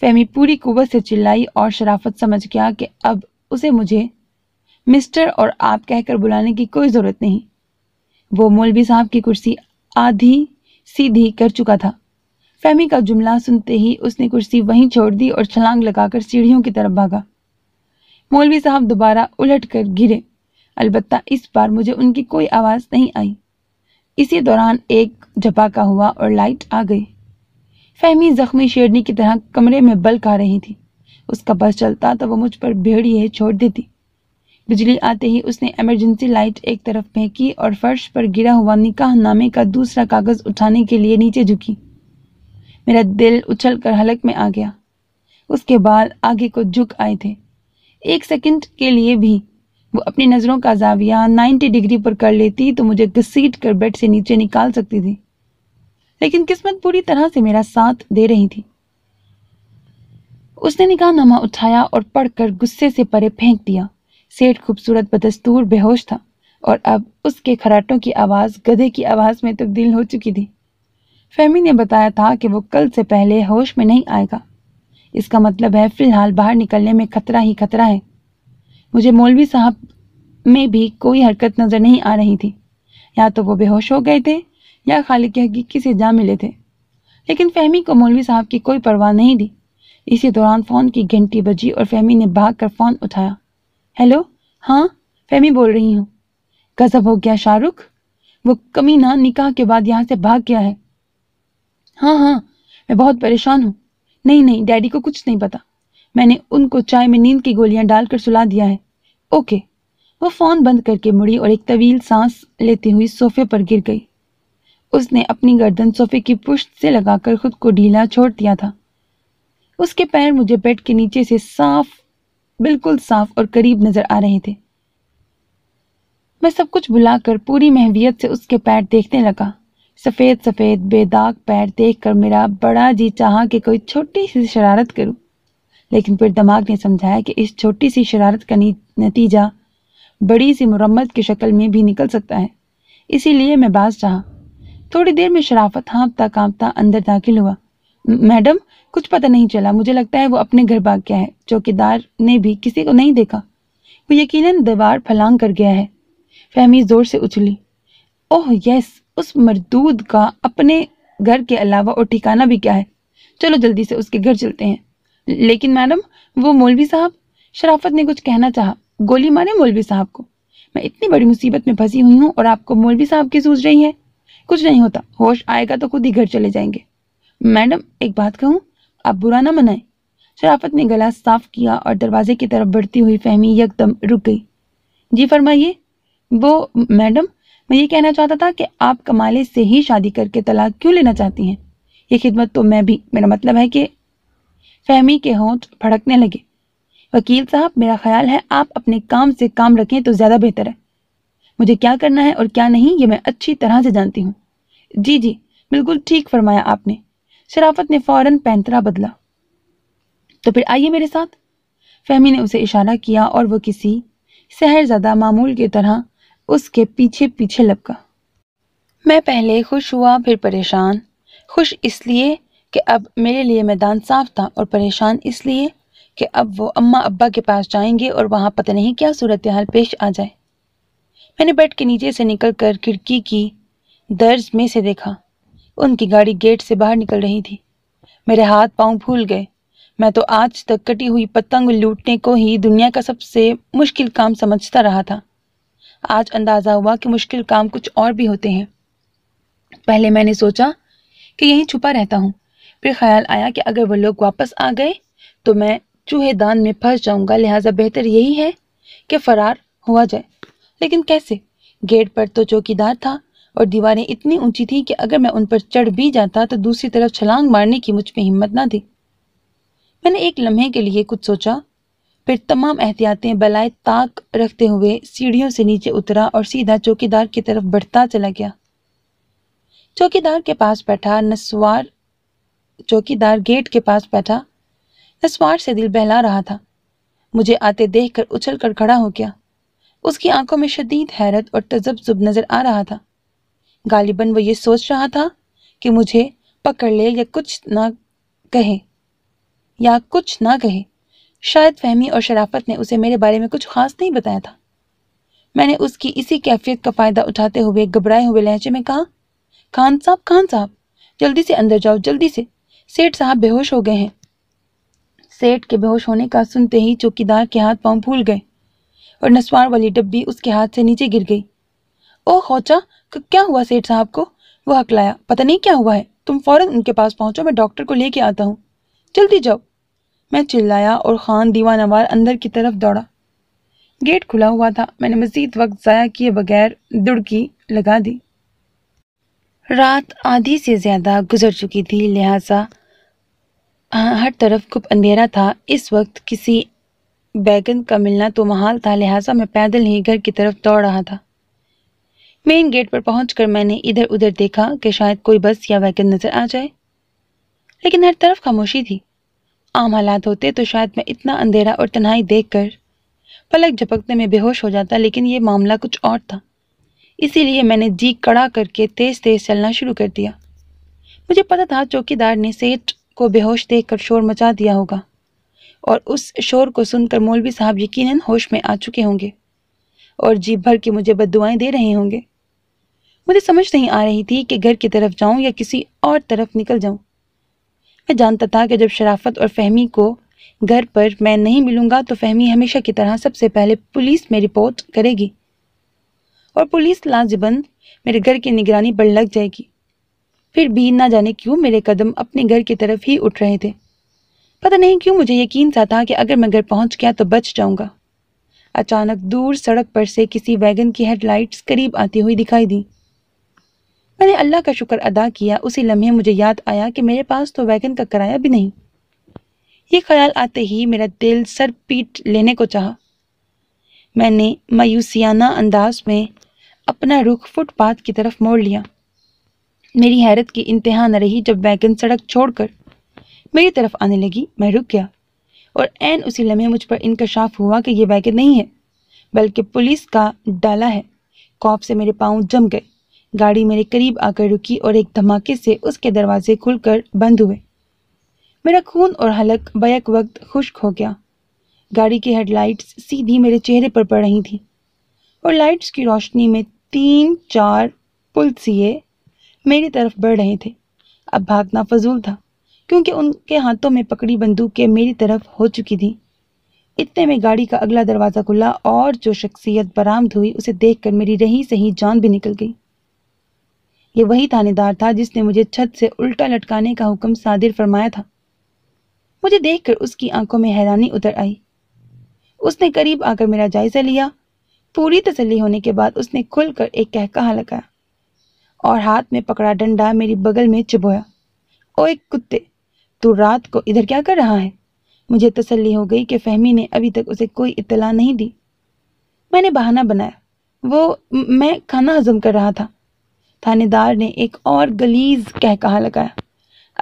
फहमी पूरी कुवत से चिल्लाई और शराफत समझ गया कि अब उसे मुझे मिस्टर और आप कहकर बुलाने की कोई ज़रूरत नहीं वो मौलवी साहब की कुर्सी आधी सीधी कर चुका था फहमी का जुमला सुनते ही उसने कुर्सी वहीं छोड़ दी और छलांग लगाकर सीढ़ियों की तरफ भागा मौलवी साहब दोबारा उलट कर गिरे अलबत्ता इस बार मुझे उनकी कोई आवाज़ नहीं आई इसी दौरान एक झपाका हुआ और लाइट आ गई फहमी जख्मी शेरनी की तरह कमरे में बल खा रही थी उसका बस चलता तो वो मुझ पर भेड़िए छोड़ देती बिजली आते ही उसने इमरजेंसी लाइट एक तरफ फेंकी और फर्श पर गिरा हुआ निकाह नामे का दूसरा कागज़ उठाने के लिए नीचे झुकी मेरा दिल उछल कर हलक में आ गया उसके बाल आगे को झुक आए थे एक सेकंड के लिए भी वो अपनी नज़रों का जाविया 90 डिग्री पर कर लेती तो मुझे घसीट कर बेड से नीचे निकाल सकती थी लेकिन किस्मत पूरी तरह से मेरा साथ दे रही थी उसने नमा उठाया और पढ़कर गुस्से से परे फेंक दिया सेठ खूबसूरत बदस्तूर बेहोश था और अब उसके खराटों की आवाज़ गधे की आवाज़ में तब्दील तो हो चुकी थी फहमी ने बताया था कि वो कल से पहले होश में नहीं आएगा इसका मतलब है फिलहाल बाहर निकलने में खतरा ही खतरा है मुझे मौलवी साहब में भी कोई हरकत नज़र नहीं आ रही थी या तो वो बेहोश हो गए थे या खालिक हकीकी से जा मिले थे लेकिन फहमी को मौलवी साहब की कोई परवाह नहीं दी इसी दौरान फ़ोन की घंटी बजी और फहमी ने भाग कर फ़ोन उठाया हेलो हाँ फहमी बोल रही हूँ गज़ब हो गया शाहरुख वो कमीना निकाह के बाद यहाँ से भाग गया है हाँ हाँ मैं बहुत परेशान हूँ नहीं नहीं डैडी को कुछ नहीं पता मैंने उनको चाय में नींद की गोलियां डालकर सुला दिया है ओके वो फ़ोन बंद करके मुड़ी और एक तवील सांस लेती हुई सोफे पर गिर गई उसने अपनी गर्दन सोफे की पुश्त से लगाकर खुद को ढीला छोड़ दिया था उसके पैर मुझे बेड के नीचे से साफ बिल्कुल साफ और करीब नजर आ रहे थे मैं सब कुछ भुलाकर पूरी महवियत से उसके पैर देखने लगा सफ़ेद सफ़ेद बेदाग पैर देखकर मेरा बड़ा जी चाहा कि कोई छोटी सी शरारत करूं लेकिन फिर दिमाग ने समझाया कि इस छोटी सी शरारत का नतीजा बड़ी सी मुरम्मत की शक्ल में भी निकल सकता है इसीलिए मैं बाज चाहा थोड़ी देर में शराफत हाँपता कांपता अंदर दाखिल हुआ मैडम कुछ पता नहीं चला मुझे लगता है वो अपने घर भाग गया है चौकीदार ने भी किसी को नहीं देखा वो यकीनन दीवार फलांग कर गया है फहमी ज़ोर से उछली ओह यस उस मरदूद का अपने घर के अलावा और ठिकाना भी क्या है चलो जल्दी से उसके घर चलते हैं लेकिन मैडम वो मौलवी साहब शराफत ने कुछ कहना चाहा गोली मारे मौलवी साहब को मैं इतनी बड़ी मुसीबत में फंसी हुई हूँ और आपको मौलवी साहब की सूझ रही है कुछ नहीं होता होश आएगा तो खुद ही घर चले जाएंगे मैडम एक बात कहूँ आप बुरा ना मनाएं शराफत ने गला साफ किया और दरवाजे की तरफ बढ़ती हुई फहमी यकदम रुक गई जी फरमाइए वो मैडम मैं ये कहना चाहता था कि आप कमाले से ही शादी करके तलाक क्यों लेना चाहती हैं ये खिदमत तो मैं भी मेरा मतलब है कि फहमी के होंठ फड़कने लगे वकील साहब मेरा ख्याल है आप अपने काम से काम रखें तो ज़्यादा बेहतर है मुझे क्या करना है और क्या नहीं ये मैं अच्छी तरह से जानती हूँ जी जी बिल्कुल ठीक फरमाया आपने शराफत ने फौरन पैंतरा बदला तो फिर आइए मेरे साथ फहमी ने उसे इशारा किया और वह किसी सहरज़दा मामूल की तरह उसके पीछे पीछे लपका मैं पहले खुश हुआ फिर परेशान खुश इसलिए कि अब मेरे लिए मैदान साफ था और परेशान इसलिए कि अब वो अम्मा अब्बा के पास जाएंगे और वहाँ पता नहीं क्या सूरत हाल पेश आ जाए मैंने बेड के नीचे से निकल कर खिड़की की दर्ज में से देखा उनकी गाड़ी गेट से बाहर निकल रही थी मेरे हाथ पांव फूल गए मैं तो आज तक कटी हुई पतंग लूटने को ही दुनिया का सबसे मुश्किल काम समझता रहा था आज अंदाज़ा हुआ कि मुश्किल काम कुछ और भी होते हैं पहले मैंने सोचा कि यहीं छुपा रहता हूँ फिर ख्याल आया कि अगर वो लोग वापस आ गए तो मैं चूहे दान में फंस जाऊँगा लिहाजा बेहतर यही है कि फ़रार हुआ जाए लेकिन कैसे गेट पर तो चौकीदार था और दीवारें इतनी ऊंची थी कि अगर मैं उन पर चढ़ भी जाता तो दूसरी तरफ छलांग मारने की मुझ में हिम्मत ना थी मैंने एक लम्हे के लिए कुछ सोचा फिर तमाम एहतियातें बलाए ताक रखते हुए सीढ़ियों से नीचे उतरा और सीधा चौकीदार की तरफ बढ़ता चला गया चौकीदार के पास बैठा नस्वार चौकीदार गेट के पास बैठा नस्वार से दिल बहला रहा था मुझे आते देख कर उछल कर खड़ा हो गया उसकी आंखों में शदीद हैरत और तजब्जुब नजर आ रहा था गालिबन वो ये सोच रहा था कि मुझे पकड़ ले या कुछ ना कहे या कुछ ना कहे शायद फहमी और शराफत ने उसे मेरे बारे में कुछ खास नहीं बताया था मैंने उसकी इसी कैफियत का फ़ायदा उठाते हुए घबराए हुए लहजे में कहा खान साहब खान साहब जल्दी से अंदर जाओ जल्दी से सेठ साहब बेहोश हो गए हैं सेठ के बेहोश होने का सुनते ही चौकीदार के हाथ पांव भूल गए और नस्वार वाली डब्बी उसके हाथ से नीचे गिर गई ओ होचा अच्छा। क्या हुआ सेठ साहब को वह हकलाया पता नहीं क्या हुआ है तुम फौरन उनके पास पहुंचो मैं डॉक्टर को लेके आता हूँ जल्दी जाओ मैं चिल्लाया और खान दीवानवार अंदर की तरफ दौड़ा गेट खुला हुआ था मैंने मजीद वक्त ज़ाया किए बगैर दुड़की लगा दी रात आधी से ज़्यादा गुजर चुकी थी लिहाजा हर तरफ खूब अंधेरा था इस वक्त किसी बैगन का मिलना तो महाल था लिहाजा मैं पैदल ही घर की तरफ दौड़ रहा था मेन गेट पर पहुंचकर मैंने इधर उधर देखा कि शायद कोई बस या वैगन नजर आ जाए लेकिन हर तरफ खामोशी थी आम हालात होते तो शायद मैं इतना अंधेरा और देख देखकर पलक झपकने में बेहोश हो जाता लेकिन ये मामला कुछ और था इसीलिए मैंने जी कड़ा करके तेज तेज चलना शुरू कर दिया मुझे पता था चौकीदार ने सेठ को बेहोश देखकर शोर मचा दिया होगा और उस शोर को सुनकर मौलवी साहब यकीनन होश में आ चुके होंगे और जीप भर के मुझे बदुआएं दे रहे होंगे मुझे समझ नहीं आ रही थी कि घर की तरफ जाऊं या किसी और तरफ निकल जाऊं मैं जानता था कि जब शराफत और फहमी को घर पर मैं नहीं मिलूंगा तो फहमी हमेशा की तरह सबसे पहले पुलिस में रिपोर्ट करेगी और पुलिस लाजिबन मेरे घर की निगरानी पर लग जाएगी फिर भी ना जाने क्यों मेरे कदम अपने घर की तरफ ही उठ रहे थे पता नहीं क्यों मुझे यकीन सा था कि अगर मैं घर पहुंच गया तो बच जाऊंगा अचानक दूर सड़क पर से किसी वैगन की हेडलाइट्स करीब आती हुई दिखाई दी मैंने अल्लाह का शुक्र अदा किया उसी लम्हे मुझे याद आया कि मेरे पास तो वैगन का किराया भी नहीं ये ख्याल आते ही मेरा दिल सर पीट लेने को चाहा मैंने मायूसियाना अंदाज में अपना रुख फुटपाथ की तरफ मोड़ लिया मेरी हैरत की इंतहा न रही जब वैगन सड़क छोड़कर मेरी तरफ आने लगी मैं रुक गया और एन उसी लम्हे मुझ पर इनकशाफ हुआ कि यह बैकेट नहीं है बल्कि पुलिस का डाला है कॉप से मेरे पाँव जम गए गाड़ी मेरे करीब आकर रुकी और एक धमाके से उसके दरवाजे खुलकर बंद हुए मेरा खून और हलक बैक वक्त खुश्क हो गया गाड़ी की हेडलाइट्स सीधी मेरे चेहरे पर पड़ रही थी और लाइट्स की रोशनी में तीन चार पुल सीए मेरी तरफ बढ़ रहे थे अब भागना फजूल था क्योंकि उनके हाथों में पकड़ी बंदूकें मेरी तरफ हो चुकी थी इतने में गाड़ी का अगला दरवाज़ा खुला और जो शख्सियत बरामद हुई उसे देखकर मेरी रही सही जान भी निकल गई ये वही थानेदार था जिसने मुझे छत से उल्टा लटकाने का हुक्म सादिर फरमाया था मुझे देखकर उसकी आंखों में हैरानी उतर आई उसने करीब आकर मेरा जायजा लिया पूरी तसली होने के बाद उसने खुलकर एक कहकहा लगाया और हाथ में पकड़ा डंडा मेरी बगल में चुबोया ओ एक कुत्ते तू रात को इधर क्या कर रहा है मुझे तसल्ली हो गई कि फहमी ने अभी तक उसे कोई इतला नहीं दी मैंने बहाना बनाया वो मैं खाना हजम कर रहा था थानेदार ने एक और गलीज कह कहा लगाया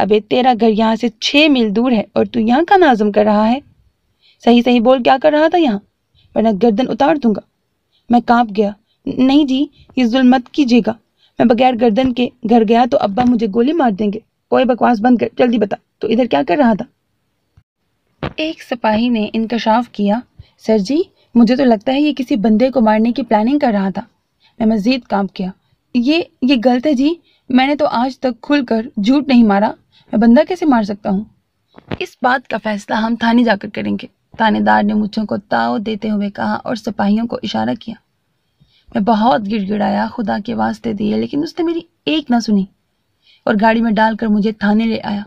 अबे तेरा घर यहाँ से छः मील दूर है और तू यहाँ खाना हजम कर रहा है सही सही बोल क्या कर रहा था यहाँ वरना गर्दन उतार दूंगा मैं कांप गया नहीं जी ये जुल्म मत कीजिएगा मैं बगैर गर्दन के घर गया तो अब्बा मुझे गोली मार देंगे कोई बकवास बंद कर जल्दी बता तो इधर क्या कर रहा था एक सिपाही ने इंकशाफ किया सर जी मुझे तो लगता है ये किसी बंदे को मारने की प्लानिंग कर रहा था मैं मज़ीद काम किया ये ये गलत है जी मैंने तो आज तक खुलकर झूठ नहीं मारा मैं बंदा कैसे मार सकता हूँ इस बात का फैसला हम थाने जाकर करेंगे थानेदार ने मुझों को ताव देते हुए कहा और सिपाहियों को इशारा किया मैं बहुत गिड़गिड़ाया खुदा के वास्ते दिए लेकिन उसने मेरी एक ना सुनी और गाड़ी में डालकर मुझे थाने ले आया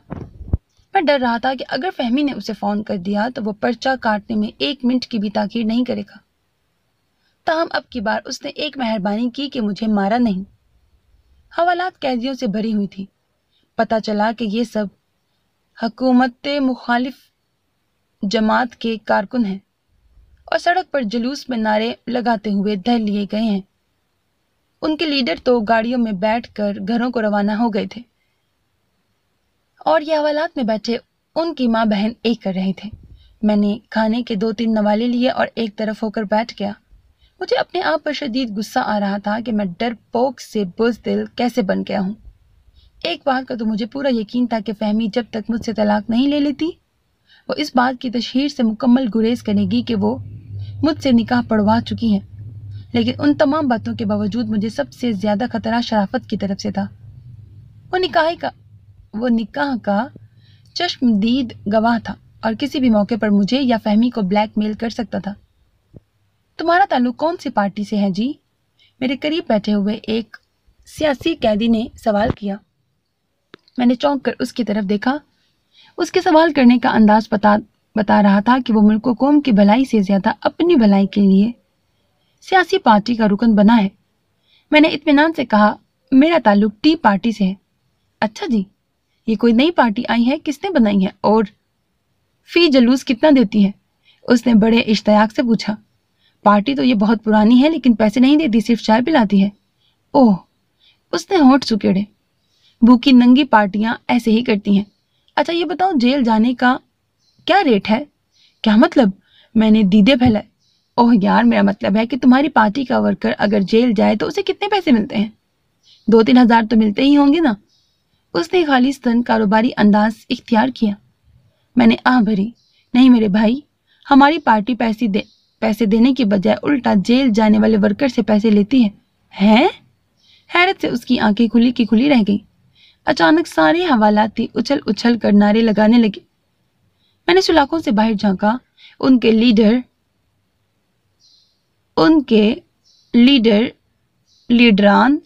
मैं डर रहा था कि अगर फहमी ने उसे फोन कर दिया तो वह पर्चा काटने में एक मिनट की भी ताकीर नहीं करेगा ताहम अब की बार उसने एक मेहरबानी की कि मुझे मारा नहीं हवालात कैदियों से भरी हुई थी पता चला कि ये सब हकूमत मुखालिफ जमात के कारकुन हैं और सड़क पर जुलूस में नारे लगाते हुए धर लिए गए हैं उनके लीडर तो गाड़ियों में बैठकर घरों को रवाना हो गए थे और ये हवालात में बैठे उनकी माँ बहन एक कर रहे थे मैंने खाने के दो तीन नवाले लिए और एक तरफ होकर बैठ गया मुझे अपने आप पर शदीद गुस्सा आ रहा था कि मैं डर पोक से बुजदिल कैसे बन गया हूँ एक बात का तो मुझे पूरा यकीन था कि फहमी जब तक मुझसे तलाक नहीं ले लेती वो इस बात की तशहर से मुकम्मल गुरेज करेगी कि वो मुझसे निकाह पढ़वा चुकी हैं लेकिन उन तमाम बातों के बावजूद मुझे सबसे ज़्यादा खतरा शराफत की तरफ से था वो निकाह का वो निकाह का चश्मदीद गवाह था और किसी भी मौके पर मुझे या फहमी को ब्लैकमेल कर सकता था तुम्हारा ताल्लुक कौन सी पार्टी से है जी मेरे करीब बैठे हुए एक सियासी कैदी ने सवाल किया मैंने चौंक कर उसकी तरफ देखा उसके सवाल करने का अंदाज बता बता रहा था कि वो मुल्क कौम की भलाई से ज़्यादा अपनी भलाई के लिए सियासी पार्टी का रुकन बना है मैंने इतमान से कहा मेरा ताल्लुक टी पार्टी से है अच्छा जी ये कोई नई पार्टी आई है किसने बनाई है और फी जलूस कितना देती है उसने बड़े इश्तियाक से पूछा पार्टी तो ये बहुत पुरानी है लेकिन पैसे नहीं देती सिर्फ चाय पिलाती है ओह उसने होठ सुखेड़े भूखी नंगी पार्टियां ऐसे ही करती हैं अच्छा ये बताओ जेल जाने का क्या रेट है क्या मतलब मैंने दीदे फैलाए ओह यार मेरा मतलब है कि तुम्हारी पार्टी का वर्कर अगर जेल जाए तो उसे कितने पैसे मिलते हैं दो तीन हजार तो मिलते ही होंगे ना उसने खालिस्तन कारोबारी अंदाज इख्तियार किया मैंने आह भरी नहीं मेरे भाई हमारी पार्टी पैसे दे पैसे देने के बजाय उल्टा जेल जाने वाले वर्कर से पैसे लेती है हैं हैरत से उसकी आंखें खुली की खुली रह गई अचानक सारे हवालाती उछल उछल कर नारे लगाने लगे मैंने सुलाखों से बाहर झांका उनके लीडर उनके लीडर लीडरान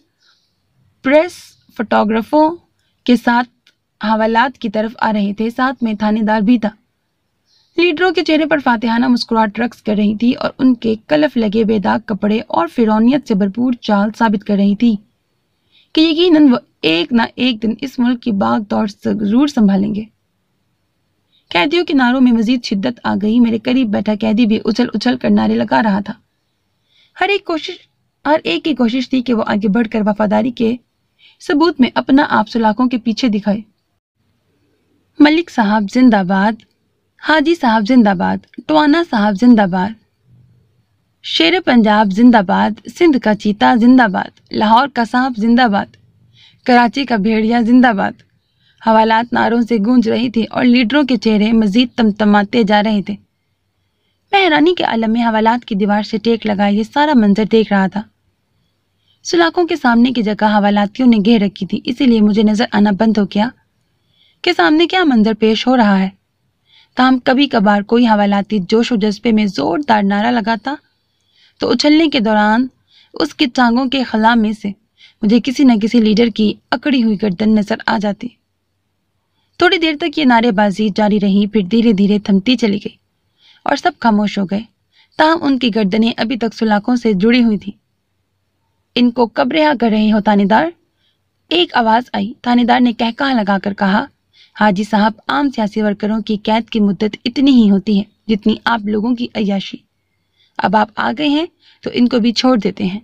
प्रेस फोटोग्राफों के साथ हवालात की तरफ आ रहे थे साथ में थानेदार भी था लीडरों के चेहरे पर फातेहाना मुस्कुराहट रक्स कर रही थी और उनके कलफ लगे बेदाग कपड़े और फिरौनियत से भरपूर चाल साबित कर रही थी कि यकीनन वो एक ना एक दिन इस मुल्क की बाग दौड़ जरूर संभालेंगे कैदियों के नारों में मजीद शिद्दत आ गई मेरे करीब बैठा कैदी भी उछल उछल कर नारे लगा रहा था हर एक कोशिश हर एक की कोशिश थी कि वो आगे बढ़कर वफादारी के सबूत में अपना आप सलाखों के पीछे दिखाए मलिक साहब जिंदाबाद हाजी साहब जिंदाबाद टोाना साहब जिंदाबाद शेर पंजाब जिंदाबाद सिंध का चीता जिंदाबाद लाहौर का सांप जिंदाबाद कराची का भेड़िया जिंदाबाद हवालात नारों से गूंज रही थी और लीडरों के चेहरे मजीद तमतमाते जा रहे थे मैं हैरानी के आलम में हवालात की दीवार से टेक लगाए ये सारा मंजर देख रहा था सलाखों के सामने की जगह हवालातियों ने घेर रखी थी इसीलिए मुझे नजर आना बंद हो गया कि सामने क्या मंजर पेश हो रहा है ताहम कभी कभार कोई हवालाती जोश व जज्बे में जोरदार नारा लगाता तो उछलने के दौरान उसकी टांगों के खला में से मुझे किसी न किसी लीडर की अकड़ी हुई गर्दन नजर आ जाती थोड़ी देर तक ये नारेबाजी जारी रही फिर धीरे धीरे थमती चली गई और सब खामोश हो गए ताम उनकी गर्दनें अभी तक सुलाखों से जुड़ी हुई थी इनको कब रिहा कर रहे हो थानेदार एक आवाज आई थानेदार ने कहका लगाकर कहा हाजी साहब आम सियासी वर्करों की कैद की मुद्दत इतनी ही होती है जितनी आप लोगों की अयाशी अब आप आ गए हैं तो इनको भी छोड़ देते हैं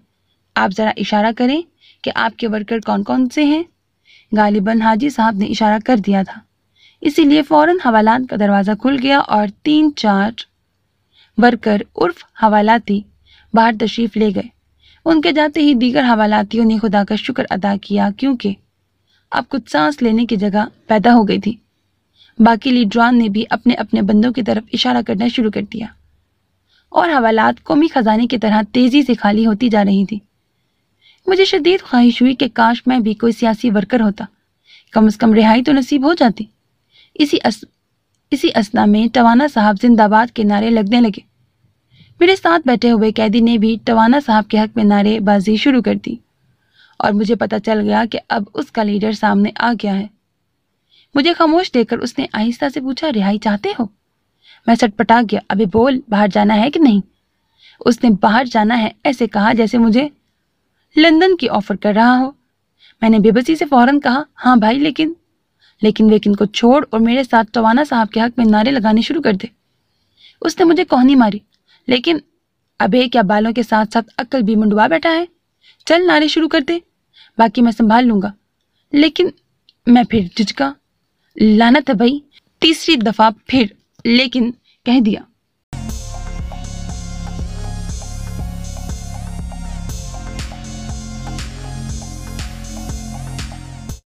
आप ज़रा इशारा करें कि आपके वर्कर कौन कौन से हैं गालिबन हाजी साहब ने इशारा कर दिया था इसीलिए फ़ौरन हवालात का दरवाज़ा खुल गया और तीन चार वर्कर उर्फ हवालाती बाहर तशरीफ़ ले गए उनके जाते ही दीगर हवालातियों ने खुदा का शुक्र अदा किया क्योंकि अब कुछ सांस लेने की जगह पैदा हो गई थी बाकी लीडरान ने भी अपने अपने बंदों की तरफ इशारा करना शुरू कर दिया और हवालात कौमी ख़जाने की तरह तेज़ी से खाली होती जा रही थी मुझे शदीद ख्वाहिश हुई कि काश मैं भी कोई सियासी वर्कर होता कम अज़ कम रिहाई तो नसीब हो जाती इसी अस, इसी असना में टवाना साहब जिंदाबाद के नारे लगने लगे मेरे साथ बैठे हुए कैदी ने भी टवाना साहब के हक में नारेबाजी शुरू कर दी और मुझे पता चल गया कि अब उसका लीडर सामने आ गया है मुझे खामोश देखकर उसने आहिस्ता से पूछा रिहाई चाहते हो मैं सटपटा गया अभी बोल बाहर जाना है कि नहीं उसने बाहर जाना है ऐसे कहा जैसे मुझे लंदन की ऑफर कर रहा हो मैंने बेबसी से फौरन कहा हाँ भाई लेकिन लेकिन वेकिन को छोड़ और मेरे साथ टवाना साहब के हक में नारे लगाने शुरू कर दे उसने मुझे कोहनी मारी लेकिन अबे क्या बालों के साथ साथ अक्ल भी मुंडवा बैठा है चल नारे शुरू कर दे बाकी मैं संभाल लूंगा लेकिन मैं फिर झिझका लाना था भाई तीसरी दफ़ा फिर लेकिन कह दिया